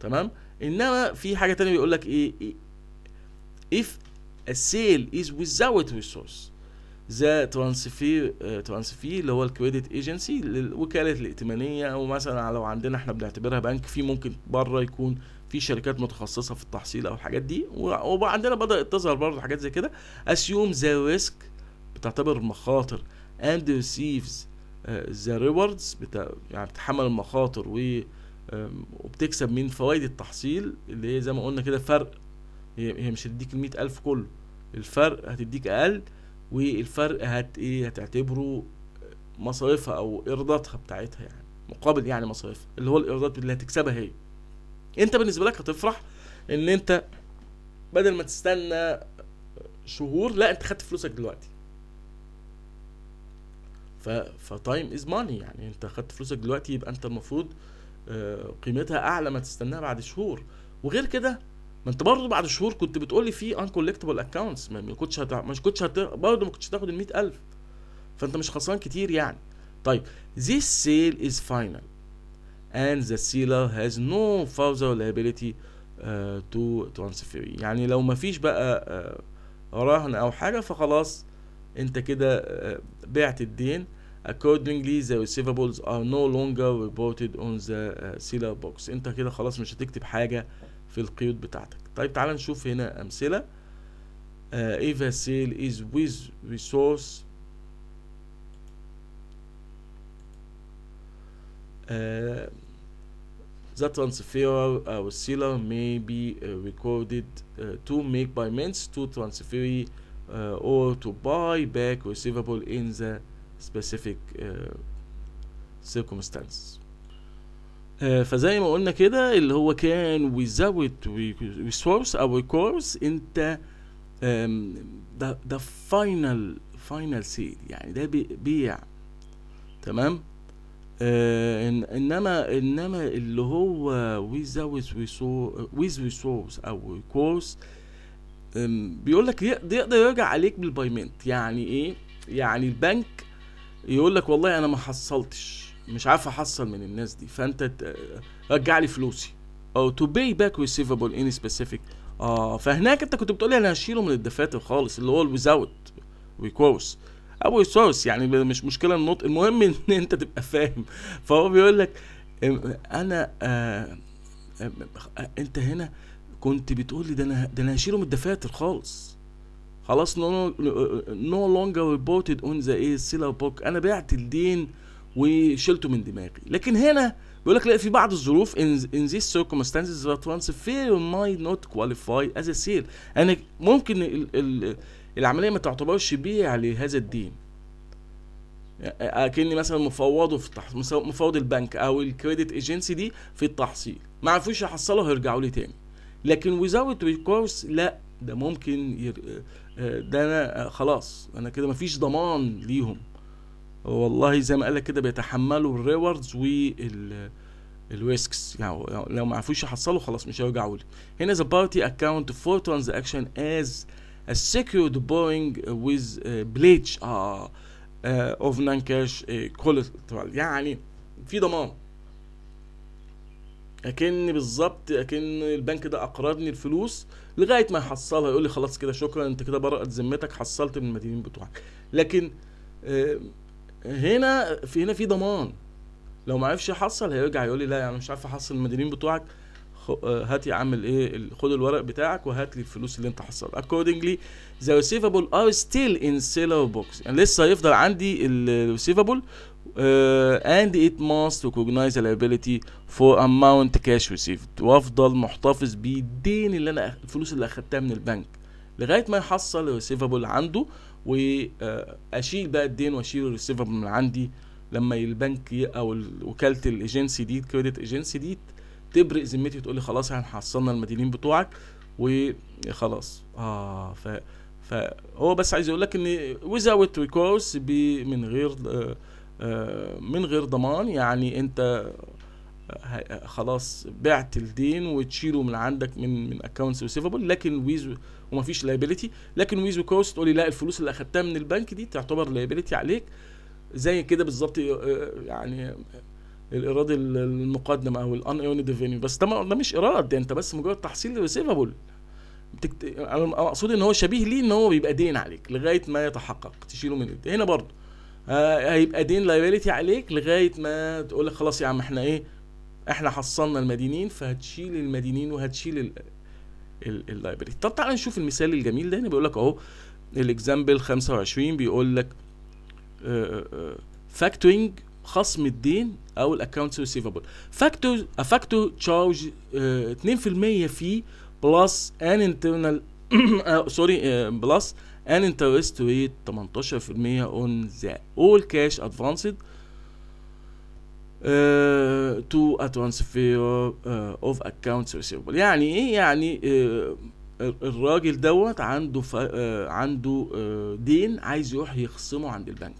تمام انما في حاجه تانية بيقول لك ايه, إيه، if a sale is without resource ذا ترانسفير ترانسفير اللي هو الكريدت ايجنسي للوكاله الائتمانيه او مثلا لو عندنا احنا بنعتبرها بنك في ممكن بره يكون في شركات متخصصه في التحصيل او الحاجات دي وعندنا بدات تظهر برضه حاجات زي كده assume the risk بتعتبر مخاطر and receives ذا آه، ريوردز بتا يعني بتحمل المخاطر و وبتكسب من فوائد التحصيل اللي هي زي ما قلنا كده فرق هي, هي مش هتديك ال ألف كله الفرق هتديك أقل والفرق هت ايه هتعتبره مصاريفها او ايراداتها بتاعتها يعني مقابل يعني مصاريفها اللي هو الايرادات اللي هتكسبها هي انت بالنسبه لك هتفرح ان انت بدل ما تستنى شهور لا انت خدت فلوسك دلوقتي فتايم از ماني يعني انت خدت فلوسك دلوقتي يبقى انت المفروض آه، قيمتها اعلى ما تستناها بعد شهور وغير كده ما انت برضه بعد شهور كنت بتقول لي في ان كولكتبل اكونتس ما كنتش هتع... مش كنتش هت... برضه ما كنتش هتاخد ال 100000 فانت مش خسران كتير يعني طيب this sale is final and the seller has no further liability uh, to transfer يعني لو ما فيش بقى uh, رهن او حاجه فخلاص انت كده uh, بعت الدين accordingly the receivables are no longer reported on the uh, sealer box انت كده خلاص مش هتكتب حاجة في القيود بتاعتك طيب تعال نشوف هنا أمثلة uh, if a sale is with resource uh, the transferor or uh, sealer may be uh, recorded uh, to make payments to transfer uh, or to buy back receivable in the specific uh, circumstance uh, فزي ما قلنا كده اللي هو كان without resource our course انت ده ده final final سيد يعني ده بيع تمام uh, انما انما اللي هو without with resource او course um, بيقول لك يقدر يرجع عليك بالبايمنت يعني ايه يعني البنك يقول لك والله انا ما حصلتش مش عارف احصل من الناس دي فانت رجع لي فلوسي او تو باي باك ريسيفبل ان سبيسيفيك اه فهناك انت كنت بتقول لي انا هشيله من الدفاتر خالص اللي هو الويزاوت ريكورس او ريسورس يعني مش مشكله النطق المهم ان انت تبقى فاهم فهو بيقول لك انا آه انت هنا كنت بتقول لي ده انا ده انا هشيله من الدفاتر خالص خلاص نو لونجر ريبورتد اون ذا ايه سيلر بوك انا بعت الدين وشلته من دماغي لكن هنا بيقول لك لا في بعض الظروف ان ذيس سيركمستانسز circumstances the transfer might not qualify as a انا يعني ممكن ال, ال, العمليه ما تعتبرش بيع لهذا الدين اكني مثلا مفوضه في التحصيل مفوض البنك او الكريدت ايجنسي دي في التحصيل ما عرفوش يحصلوا هيرجعوا لي تاني لكن ويزاوت ريكورس لا ده ممكن ير... آه، ده انا آه، خلاص انا كده مفيش ضمان ليهم والله زي ما قالك كده بيتحملوا الريوردز وال الويسكس يعني لو ما عرفوش يحصلوا خلاص مش هيرجعوا لي هنا ذا بارتي اكونت فور ترانزاكشن از ا secured بوينج ويز بليتش اوف نان كاش كولترال يعني في ضمان اكن بالظبط اكن البنك ده اقرضني الفلوس لغايه ما يحصلها يقول لي خلاص كده شكرا انت كده برأت ذمتك حصلت من المدينين بتوعك لكن آه، هنا في هنا في ضمان لو ما عرفش يحصل هيرجع يقول لي لا يعني مش عارف احصل المدينين بتوعك آه، هات يا عم الايه خد الورق بتاعك وهات لي الفلوس اللي انت حصلها اكوردنجلي ذا ريسيفبل ار ستيل ان سيلر بوكس يعني لسه هيفضل عندي الريسيفبل Uh, and it must recognize a liability for amount cash received وافضل محتفظ بالدين اللي انا الفلوس اللي اخدتها من البنك لغايه ما يحصل ريسيفابل عنده واشيل بقى الدين واشيل الريسيفابل من عندي لما البنك او وكاله الايجنسي دي كريدت ايجنسي دي تبرئ ذمتي وتقول لي خلاص احنا حصلنا المدينين بتوعك وخلاص اه ف فهو بس عايز يقول لك ان ويزاوت ريكورس من غير آه آه، من غير ضمان يعني انت آه، آه، خلاص بعت الدين وتشيله من عندك من من اكونتس ريسيفبل لكن ويزو ومفيش لايبيليتي لكن ويزو كوست تقول لي لا الفلوس اللي اخدتها من البنك دي تعتبر لايبيليتي عليك زي كده بالظبط يعني الايراد المقدم او الان ايونيد ريفينيو بس ده مش ايراد انت بس مجرد تحصيل ريسيفبل انا اقصد ان هو شبيه ليه ان هو بيبقى دين عليك لغايه ما يتحقق تشيله من الدين هنا برضه آه، هيبقى دين لايبيليتي عليك لغايه ما تقول لك خلاص يا عم احنا ايه احنا حصلنا المدينين فهتشيل المدينين وهتشيل اللايبيليتي طب تعالى نشوف المثال الجميل ده هنا يعني بيقول لك اهو الاكزامبل 25 بيقول لك فاكتورينج آه، آه، خصم الدين او الاكونتس ريسيفبل فاكتور فاكتور تشارج 2% فيه بلس ان انترنال سوري بلس ان انترست ريت 18% اون ذا اول كاش ادفانسد تو اترانسفير اوف اكونتس uh, uh يعني ايه يعني uh, الراجل دوت عنده ف... Uh, عنده uh, دين عايز يروح يخصمه عند البنك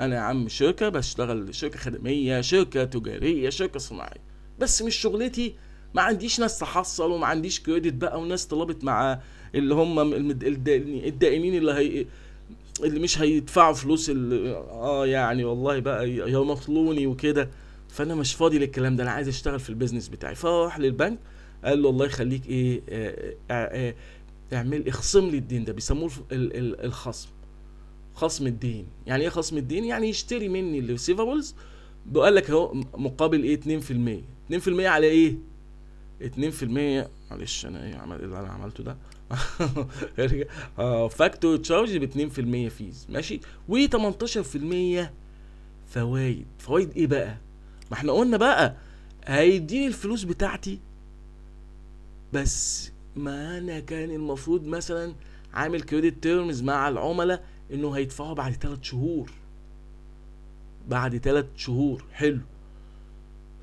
انا يا عم شركه بشتغل شركه خدميه شركه تجاريه شركه صناعيه بس مش شغلتي ما عنديش ناس تحصل وما عنديش كريدت بقى وناس طلبت مع اللي هم الدائنين اللي هي اللي مش هيدفعوا فلوس اللي اه يعني والله بقى يمطلوني وكده فانا مش فاضي للكلام ده انا عايز اشتغل في البيزنس بتاعي فراح للبنك قال له الله يخليك ايه آآ آه، آآ آه، آه، اعمل اخصم لي الدين ده بيسموه الخصم خصم الدين يعني ايه خصم الدين يعني يشتري مني الريسيفابلز بقول لك اهو مقابل ايه 2% 2% على ايه 2% معلش انا ايه عمل اللي انا عملته ده اه فاكتور تشارج ب 2% فيز ماشي و18% فوائد فوائد ايه بقى ما احنا قلنا بقى هيديني الفلوس بتاعتي بس ما انا كان المفروض مثلا عامل كريدت تيرمز مع العملاء انه هيدفعوا بعد 3 شهور بعد 3 شهور حلو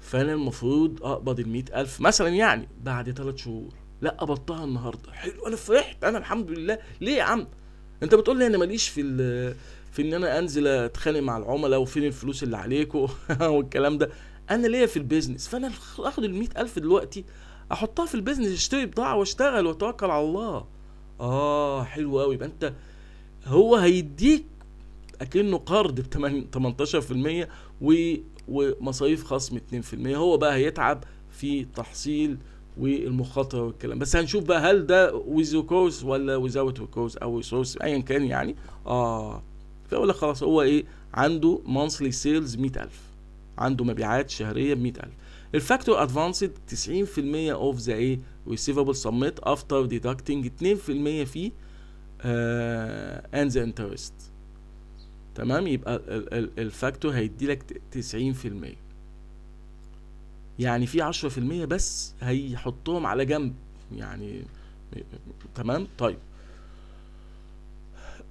فانا المفروض اقبض ال 100000 مثلا يعني بعد 3 شهور لا قبضتها النهارده حلو انا فرحت انا الحمد لله ليه يا عم انت بتقول لي انا ماليش في في ان انا انزل اتخانق مع العملاء وفين الفلوس اللي عليكم والكلام ده انا ليا في البيزنس فانا اخد ال ألف دلوقتي احطها في البيزنس اشتري بضاعه واشتغل واتوكل على الله اه حلو قوي يبقى انت هو هيديك اكنه قرض ب 18% ومصاريف خصم 2% هو بقى هيتعب في تحصيل والمخاطره والكلام بس هنشوف بقى هل ده ويز كوز ولا ويزاوت كوز او سورس ايا كان يعني اه فيقول لك خلاص هو ايه عنده مانثلي سيلز 100000 عنده مبيعات شهريه ب 100000 الفاكتور ادفانسد 90% اوف ذا ايه ريسيفبل سميت افتر ديدكتنج 2% فيه اند ذا انترست تمام يبقى الفاكتور هيدي لك 90% يعني في 10% بس هيحطهم على جنب يعني تمام طيب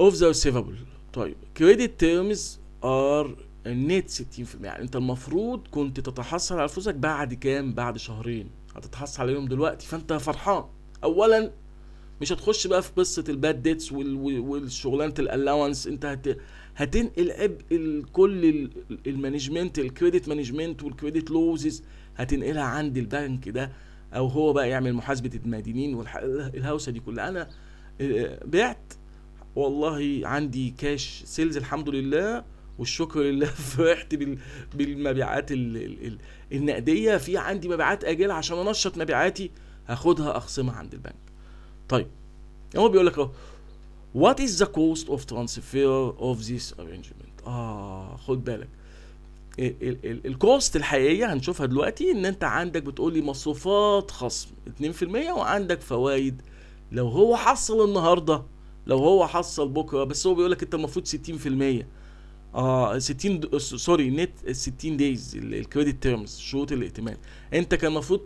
اوف ذا ريسيفبل طيب كريدت تيرمز ار النت 60% يعني انت المفروض كنت تتحصل على فلوسك بعد كام بعد شهرين هتتحصل عليهم دلوقتي فانت فرحان اولا مش هتخش بقى في قصه الباد ديتس والشغلانه الالاونس انت هت... هتنقل عبء كل المانجمنت الكريدت مانجمنت والكريدت لوزز هتنقلها عند البنك ده او هو بقى يعمل محاسبه المدينين والهوسه دي كلها انا آه، بعت والله عندي كاش سيلز الحمد لله والشكر لله فرحت بالمبيعات النقديه في عندي مبيعات اجله عشان انشط مبيعاتي هاخدها اخصمها عند البنك طيب هو بيقول لك اهو What is the cost of transfer of this arrangement؟ آه خد بالك الكوست الحقيقيه هنشوفها دلوقتي ان انت عندك بتقولي مصروفات خصم 2% وعندك فوائد لو هو حصل النهارده لو هو حصل بكره بس هو بيقول لك انت المفروض 60% اه 60 سوري نت 60 دايز الكريدت تيرمز شروط الائتمان انت كان المفروض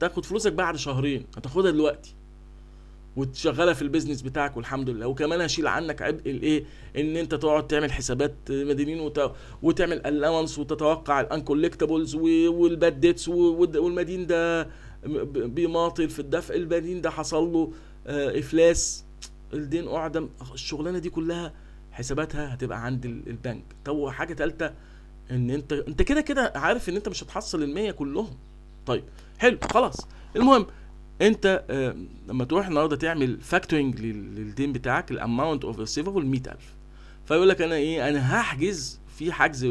تاخد فلوسك بعد شهرين هتاخدها دلوقتي وتشغلها في البيزنس بتاعك والحمد لله وكمان هشيل عنك عبء الايه ان انت تقعد تعمل حسابات مدينين وت... وتعمل الاونس وتتوقع الانكولكتبلز و... والباد ديتس والمدين ده بيماطل في الدفع المدين ده حصل له آه، افلاس الدين اعدم الشغلانه دي كلها حساباتها هتبقى عند البنك طب وحاجه ثالثه ان انت انت كده كده عارف ان انت مش هتحصل المية كلهم طيب حلو خلاص المهم انت آه، لما تروح النهارده تعمل فاكتورنج للدين بتاعك الاماونت اوف ريسيفبل 100000 فيقول لك انا ايه انا هحجز في حجز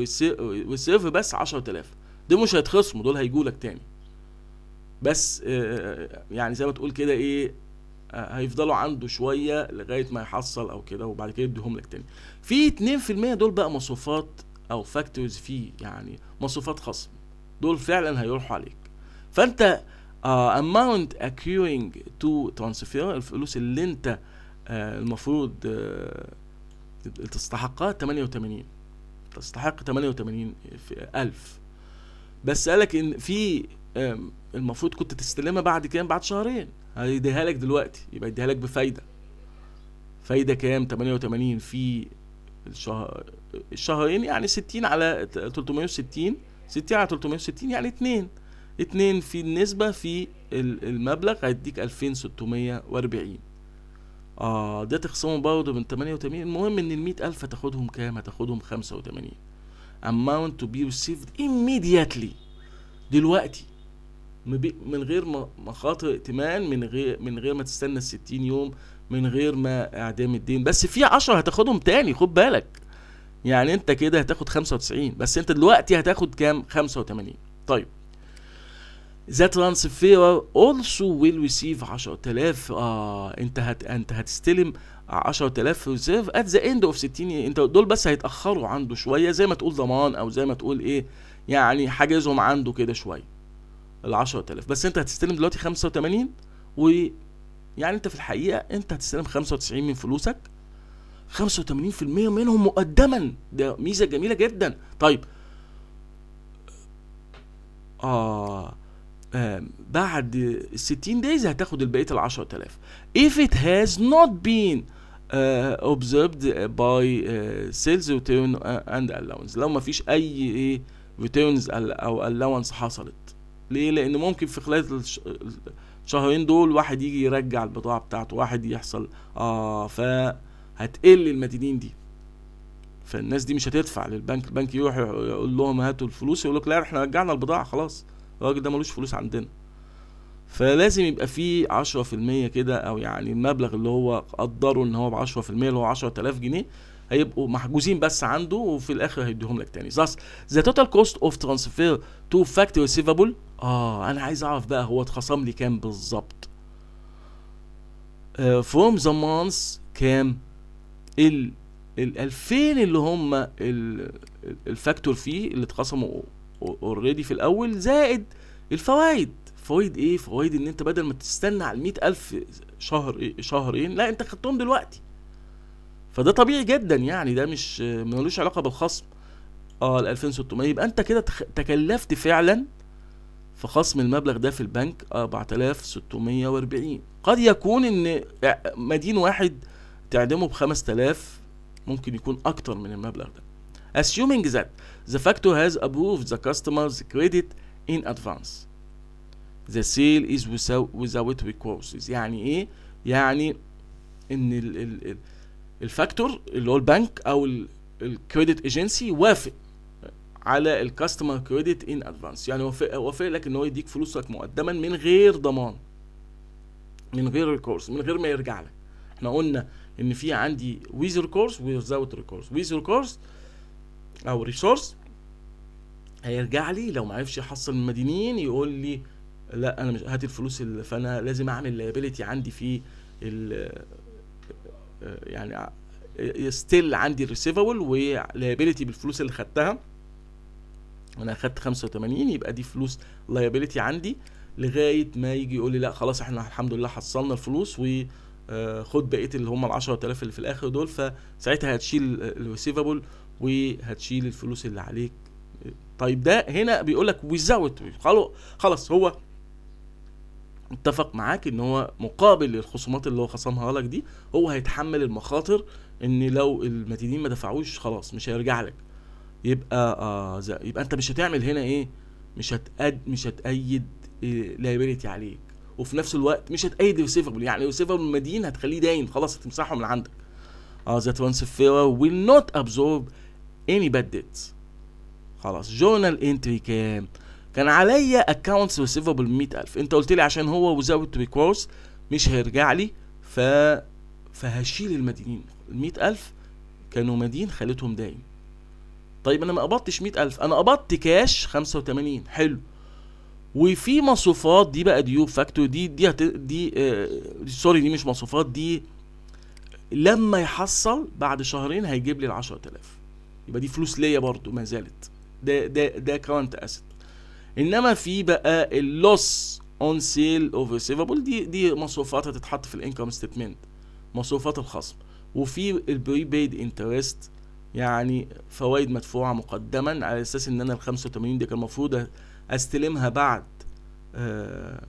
ريسيرف بس 10000 دول مش هيتخصموا دول هيجوا لك تاني بس آه، آه، يعني زي ما تقول كده ايه هيفضلوا عنده شويه لغايه ما يحصل او كده وبعد كده يديهم لك تاني في 2% دول بقى مصروفات او فاكتورز في يعني مصروفات خصم دول فعلا هيروحوا عليك فانت اماونت اكيورينج تو ترانسفير الفلوس اللي انت uh, المفروض uh, تستحقها 88 تستحق 88 ألف بس قالك ان في المفروض كنت تستلمها بعد كام بعد شهرين هيديها لك دلوقتي يبقى يديها لك بفايده فايده كام 88 في الشهر الشهرين يعني 60 على 360 60 على 360 يعني 2 اتنين في النسبة في المبلغ هيديك ألفين ستمية وأربعين اه ده تخصمه برضه من تمانية وتمانين المهم ان المية ألف هتاخدهم كام هتاخدهم خمسة وتمانين amount to be received immediately دلوقتي من غير مخاطر ائتمان من غير من غير ما تستنى الستين يوم من غير ما اعدام الدين بس في عشرة هتاخدهم تاني خد بالك يعني انت كده هتاخد خمسة وتسعين بس انت دلوقتي هتاخد كام خمسة وتمانين طيب that Lansfera also will receive 10000 اه انت هت انت هتستلم 10000 ريزيرف ات ذا اند اوف 60 انت دول بس هيتاخروا عنده شويه زي ما تقول ضمان او زي ما تقول ايه يعني حاجزهم عنده كده شويه ال 10000 بس انت هتستلم دلوقتي 85 و يعني انت في الحقيقه انت هتستلم 95 من فلوسك 85% منهم مقدما ده ميزه جميله جدا طيب اه آه، بعد 60 دايز هتاخد البقيه ال 10000 if it has not been uh, observed by uh, sales return and allowance لو ما فيش اي ايه returns او allowance حصلت ليه لان ممكن في خلال الشهرين دول واحد يجي يرجع البضاعه بتاعته واحد يحصل اه فهتقل المدينين دي فالناس دي مش هتدفع للبنك البنك يروح يقول لهم هاتوا الفلوس يقول لك لا احنا رجعنا البضاعه خلاص الراجل ده ملوش فلوس عندنا فلازم يبقى في عشرة في المية كده او يعني المبلغ اللي هو قدره ان هو بعشرة في المية اللي هو عشرة تلاف جنيه هيبقوا محجوزين بس عنده وفي الاخر هيديهم لك تاني thus the total cost of transfer to factor receivable اه انا عايز اعرف بقى هو اتخصم لي كام بالظبط uh, from the months كام ال ال 2000 اللي هم الفاكتور فيه اللي اتخصموا اوريدي في الاول زائد الفوائد فوائد ايه فوائد ان انت بدل ما تستنى على المية الف شهر إيه؟ شهرين لا انت خدتهم دلوقتي فده طبيعي جدا يعني ده مش ملوش علاقه بالخصم اه ال 2600 يبقى انت كده تكلفت فعلا في خصم المبلغ ده في البنك 4640 قد يكون ان مدين واحد تعدمه ب 5000 ممكن يكون اكتر من المبلغ ده assuming that the factor has approved the customer's credit in advance. The sale is without, recourse. يعني ايه؟ يعني ان ال ال الفاكتور اللي هو البنك او الكريدت ايجنسي وافق على الكاستمر كريدت ان ادفانس يعني وافق وافق لك ان هو يديك فلوسك مقدما من غير ضمان من غير ريكورس من غير ما يرجع لك احنا قلنا ان في عندي ويز ريكورس ويزاوت ريكورس ويز ريكورس او ريسورس هيرجع لي لو ما عرفش يحصل المدينين يقول لي لا انا مش هات الفلوس اللي فانا لازم اعمل لايبيليتي عندي في ال آه، يعني ستيل آه، عندي الريسيفبل ولايبيليتي بالفلوس اللي خدتها انا خدت 85 يبقى دي فلوس لايبيليتي عندي لغايه ما يجي يقول لي لا خلاص احنا الحمد لله حصلنا الفلوس و آه، خد بقيه اللي هم ال 10000 اللي في الاخر دول فساعتها هتشيل الريسيفبل وهتشيل الفلوس اللي عليك طيب ده هنا بيقول لك ويزاوت خلاص هو اتفق معاك ان هو مقابل الخصومات اللي هو خصمها لك دي هو هيتحمل المخاطر ان لو المدينين ما دفعوش خلاص مش هيرجع لك يبقى آه زي. يبقى انت مش هتعمل هنا ايه مش هتأد مش هتأيد إيه لايبيليتي عليك وفي نفس الوقت مش هتأيد ريسيفبل يعني ريسيفبل المدين هتخليه داين خلاص هتمسحه من عندك اه ذات ترانسفير ويل نوت ابزورب ايمي بدت خلاص جورنال انتري كام كان عليا اكونتس ريسيفبل 100000 انت قلت لي عشان هو وزاوت ريكورس مش هيرجع لي ف فهشيل المدينين ال 100000 كانوا مدين خليتهم دايم طيب انا ما قبضتش 100000 انا قبضت كاش 85 حلو وفي مصروفات دي بقى ديو فاكتور دي دي هت... دي, آه... دي سوري دي مش مصروفات دي لما يحصل بعد شهرين هيجيب لي ال 10000 يبقى دي فلوس ليا برضو ما زالت ده ده ده كرنت اسيت انما في بقى اللوس اون سيل اوف ريسيفبل دي دي مصروفات هتتحط في الانكم ستيتمنت مصروفات الخصم وفي البري بيد انترست يعني فوائد مدفوعه مقدما على اساس ان انا ال 85 دي كان المفروض استلمها بعد آه،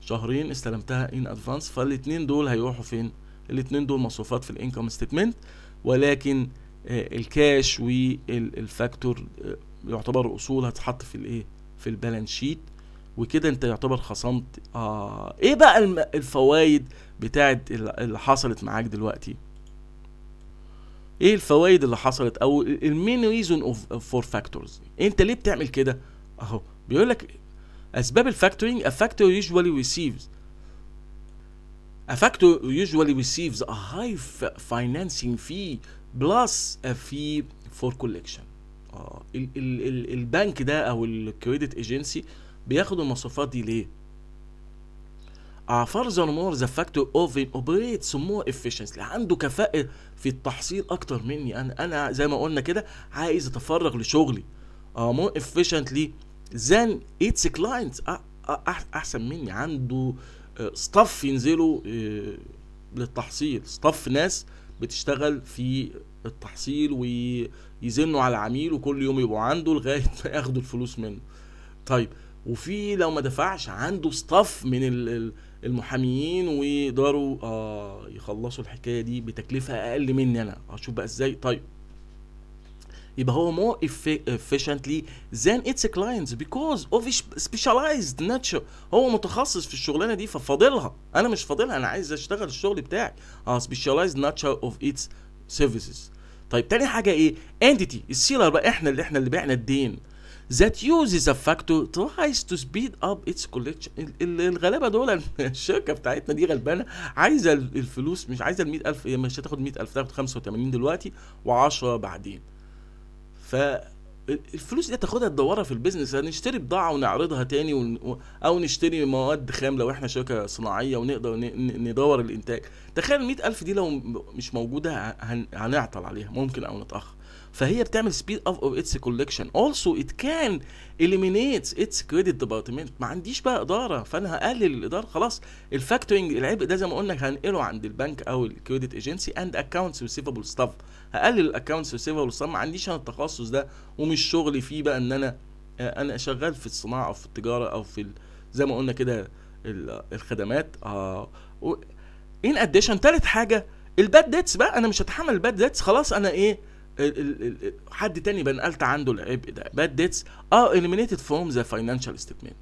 شهرين استلمتها ان ادفانس فالاثنين دول هيروحوا فين الاثنين دول مصروفات في الانكم ستيتمنت ولكن الكاش والفاكتور آه، يعتبر اصول هتتحط في الايه في البالانس شيت وكده انت يعتبر خصمت اه ايه بقى الفوائد بتاعت اللي حصلت معاك دلوقتي ايه الفوائد اللي حصلت او المين ريزون اوف فور فاكتورز انت ليه بتعمل كده اهو بيقول لك اسباب الفاكتورنج افاكتور factor ريسيفز افاكتور a ريسيفز usually receives a high بلس في فور كوليكشن اه البنك ده او الكريدت ايجنسي بياخد المواصفات دي ليه are furthermore the factor of it operates more efficiently عنده كفاءة في التحصيل أكتر مني أنا أنا زي ما قلنا كده عايز أتفرغ لشغلي uh, more efficiently than its clients أحسن مني عنده uh, staff ينزلوا uh, للتحصيل staff ناس بتشتغل في التحصيل ويزنوا على العميل وكل يوم يبقوا عنده لغايه ما ياخدوا الفلوس منه طيب وفي لو ما دفعش عنده ستاف من المحاميين ويقدروا آه يخلصوا الحكايه دي بتكلفه اقل مني انا اشوف بقى ازاي طيب يبقى هو مور افيشنتلي ذان اتس كلاينتس بيكوز اوف سبيشاليزد ناتشر هو متخصص في الشغلانه دي ففاضلها انا مش فاضلها انا عايز اشتغل الشغل بتاعي اه سبيشاليزد ناتشر اوف اتس سيرفيسز طيب تاني حاجه ايه انتيتي السيلر بقى احنا اللي احنا اللي بعنا الدين that uses a factor tries to speed up its collection الغلابة دول الشركة بتاعتنا دي غلبانة عايزة الفلوس مش عايزة ال 100000 مش هتاخد 100000 تاخد 85 دلوقتي و10 بعدين فالفلوس دي تاخدها تدورها في البيزنس هنشتري بضاعه ونعرضها تاني ون... او نشتري مواد خام لو احنا شركه صناعيه ونقدر ندور الانتاج تخيل ال ألف دي لو مش موجوده هن... هنعطل عليها ممكن او نتاخر فهي بتعمل سبيد اوف اوف اتس كولكشن اولسو ات كان اليمينيتس اتس كريدت ديبارتمنت ما عنديش بقى اداره فانا هقلل الاداره خلاص الفاكتورنج العبء ده زي ما قلنا هنقله عند البنك او الكريدت ايجنسي اند اكونتس ريسيفبل ستاف هقلل الاكونتس ريسيفر والصناعه ما عنديش انا التخصص ده ومش شغلي فيه بقى ان انا آه، انا شغال في الصناعه او في التجاره او في زي ما قلنا كده الخدمات اه ان اديشن تالت حاجه الباد ديتس بقى انا مش هتحمل الباد ديتس خلاص انا ايه حد تاني بنقلت عنده العبء ده باد ديتس اه eliminated from the financial statement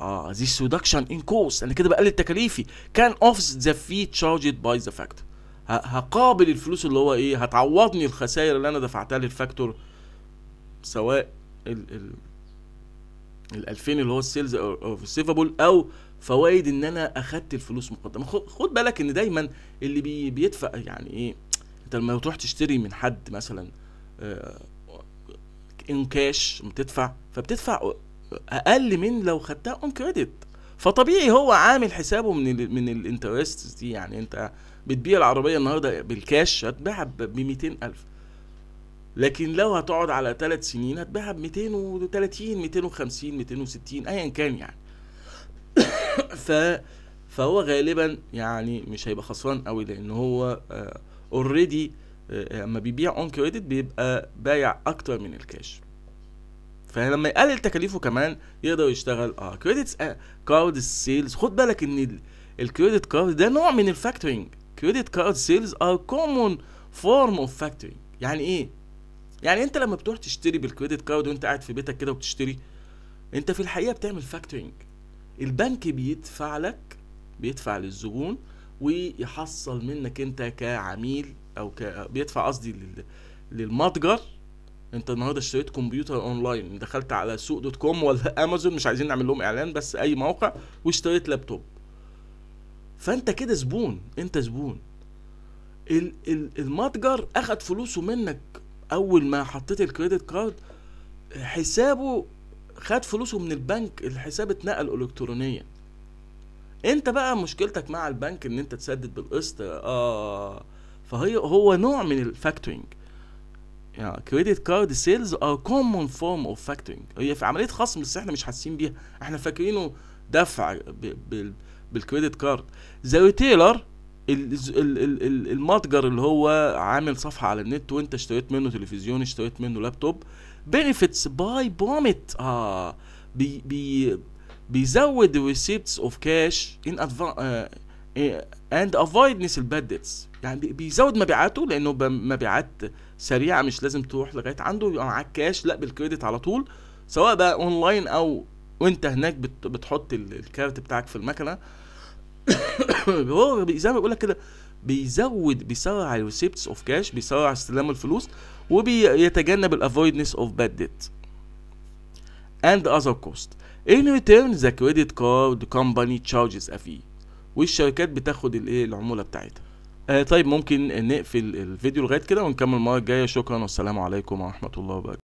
اه this reduction in cost انا كده بقلل تكاليفي كان offset the fee charged by the factor هقابل الفلوس اللي هو ايه هتعوضني الخسائر اللي انا دفعتها للفاكتور سواء ال ال ال 2000 اللي هو السيلز او السيفابل او فوائد ان انا اخدت الفلوس مقدمه خد بالك ان دايما اللي بي بيدفع يعني ايه انت لما تروح تشتري من حد مثلا ان آه، كاش بتدفع فبتدفع اقل من لو خدتها اون كريدت فطبيعي هو عامل حسابه من الـ من الانترست دي يعني انت بتبيع العربيه النهارده بالكاش هتبيعها ب 200000 لكن لو هتقعد على ثلاث سنين هتبيعها ب 230 250 260 ايا كان يعني ف فهو غالبا يعني مش هيبقى خسران قوي لان هو اوريدي آه، آه، لما بيبيع اون كريدت بيبقى بايع اكتر من الكاش فلما يقلل تكاليفه كمان يقدر يشتغل اه كريدت كارد سيلز خد بالك ان الكريدت كارد ده نوع من الفاكتورنج كريدت كارد سيلز ار كومون فورم اوف فاكتورينج يعني ايه؟ يعني انت لما بتروح تشتري بالكريدت كارد وانت قاعد في بيتك كده وبتشتري انت في الحقيقه بتعمل فاكتورينج البنك بيدفع لك بيدفع للزبون ويحصل منك انت كعميل او ك... بيدفع قصدي لل... للمتجر انت النهارده اشتريت كمبيوتر اونلاين دخلت على سوق دوت كوم ولا امازون مش عايزين نعمل لهم اعلان بس اي موقع واشتريت لابتوب فانت كده زبون انت زبون ال ال المتجر اخد فلوسه منك اول ما حطيت الكريدت كارد حسابه خد فلوسه من البنك الحساب اتنقل الكترونيا انت بقى مشكلتك مع البنك ان انت تسدد بالقسط اه فهي هو نوع من الفاكتورنج يعني كريدت كارد سيلز ار كومون فورم اوف فاكتورنج هي في عمليه خصم بس احنا مش حاسين بيها احنا فاكرينه دفع بـ ب... بالكريدت كارد ذا ريتيلر المتجر اللي هو عامل صفحه على النت وانت اشتريت منه تلفزيون اشتريت منه لابتوب بنفيتس باي بومت اه بي بيزود الريسيبتس اوف كاش ان اند افويدنس الباد ديتس يعني بيزود مبيعاته لانه مبيعات سريعه مش لازم تروح لغايه عنده يبقى معاك كاش لا بالكريدت على طول سواء بقى اونلاين او وانت هناك بتحط الكارت بتاعك في المكنه هو زي ما بيقول لك كده بيزود بيسرع الريسبتس اوف كاش بيسرع استلام الفلوس وبيتجنب الافويدنس اوف باد ديت اند اذر كوست ان ريتيرن ذا كريدت كارد كومباني تشارجز افي والشركات بتاخد الايه العموله بتاعتها آه طيب ممكن نقفل الفيديو لغايه كده ونكمل المره الجايه شكرا والسلام عليكم ورحمه الله وبركاته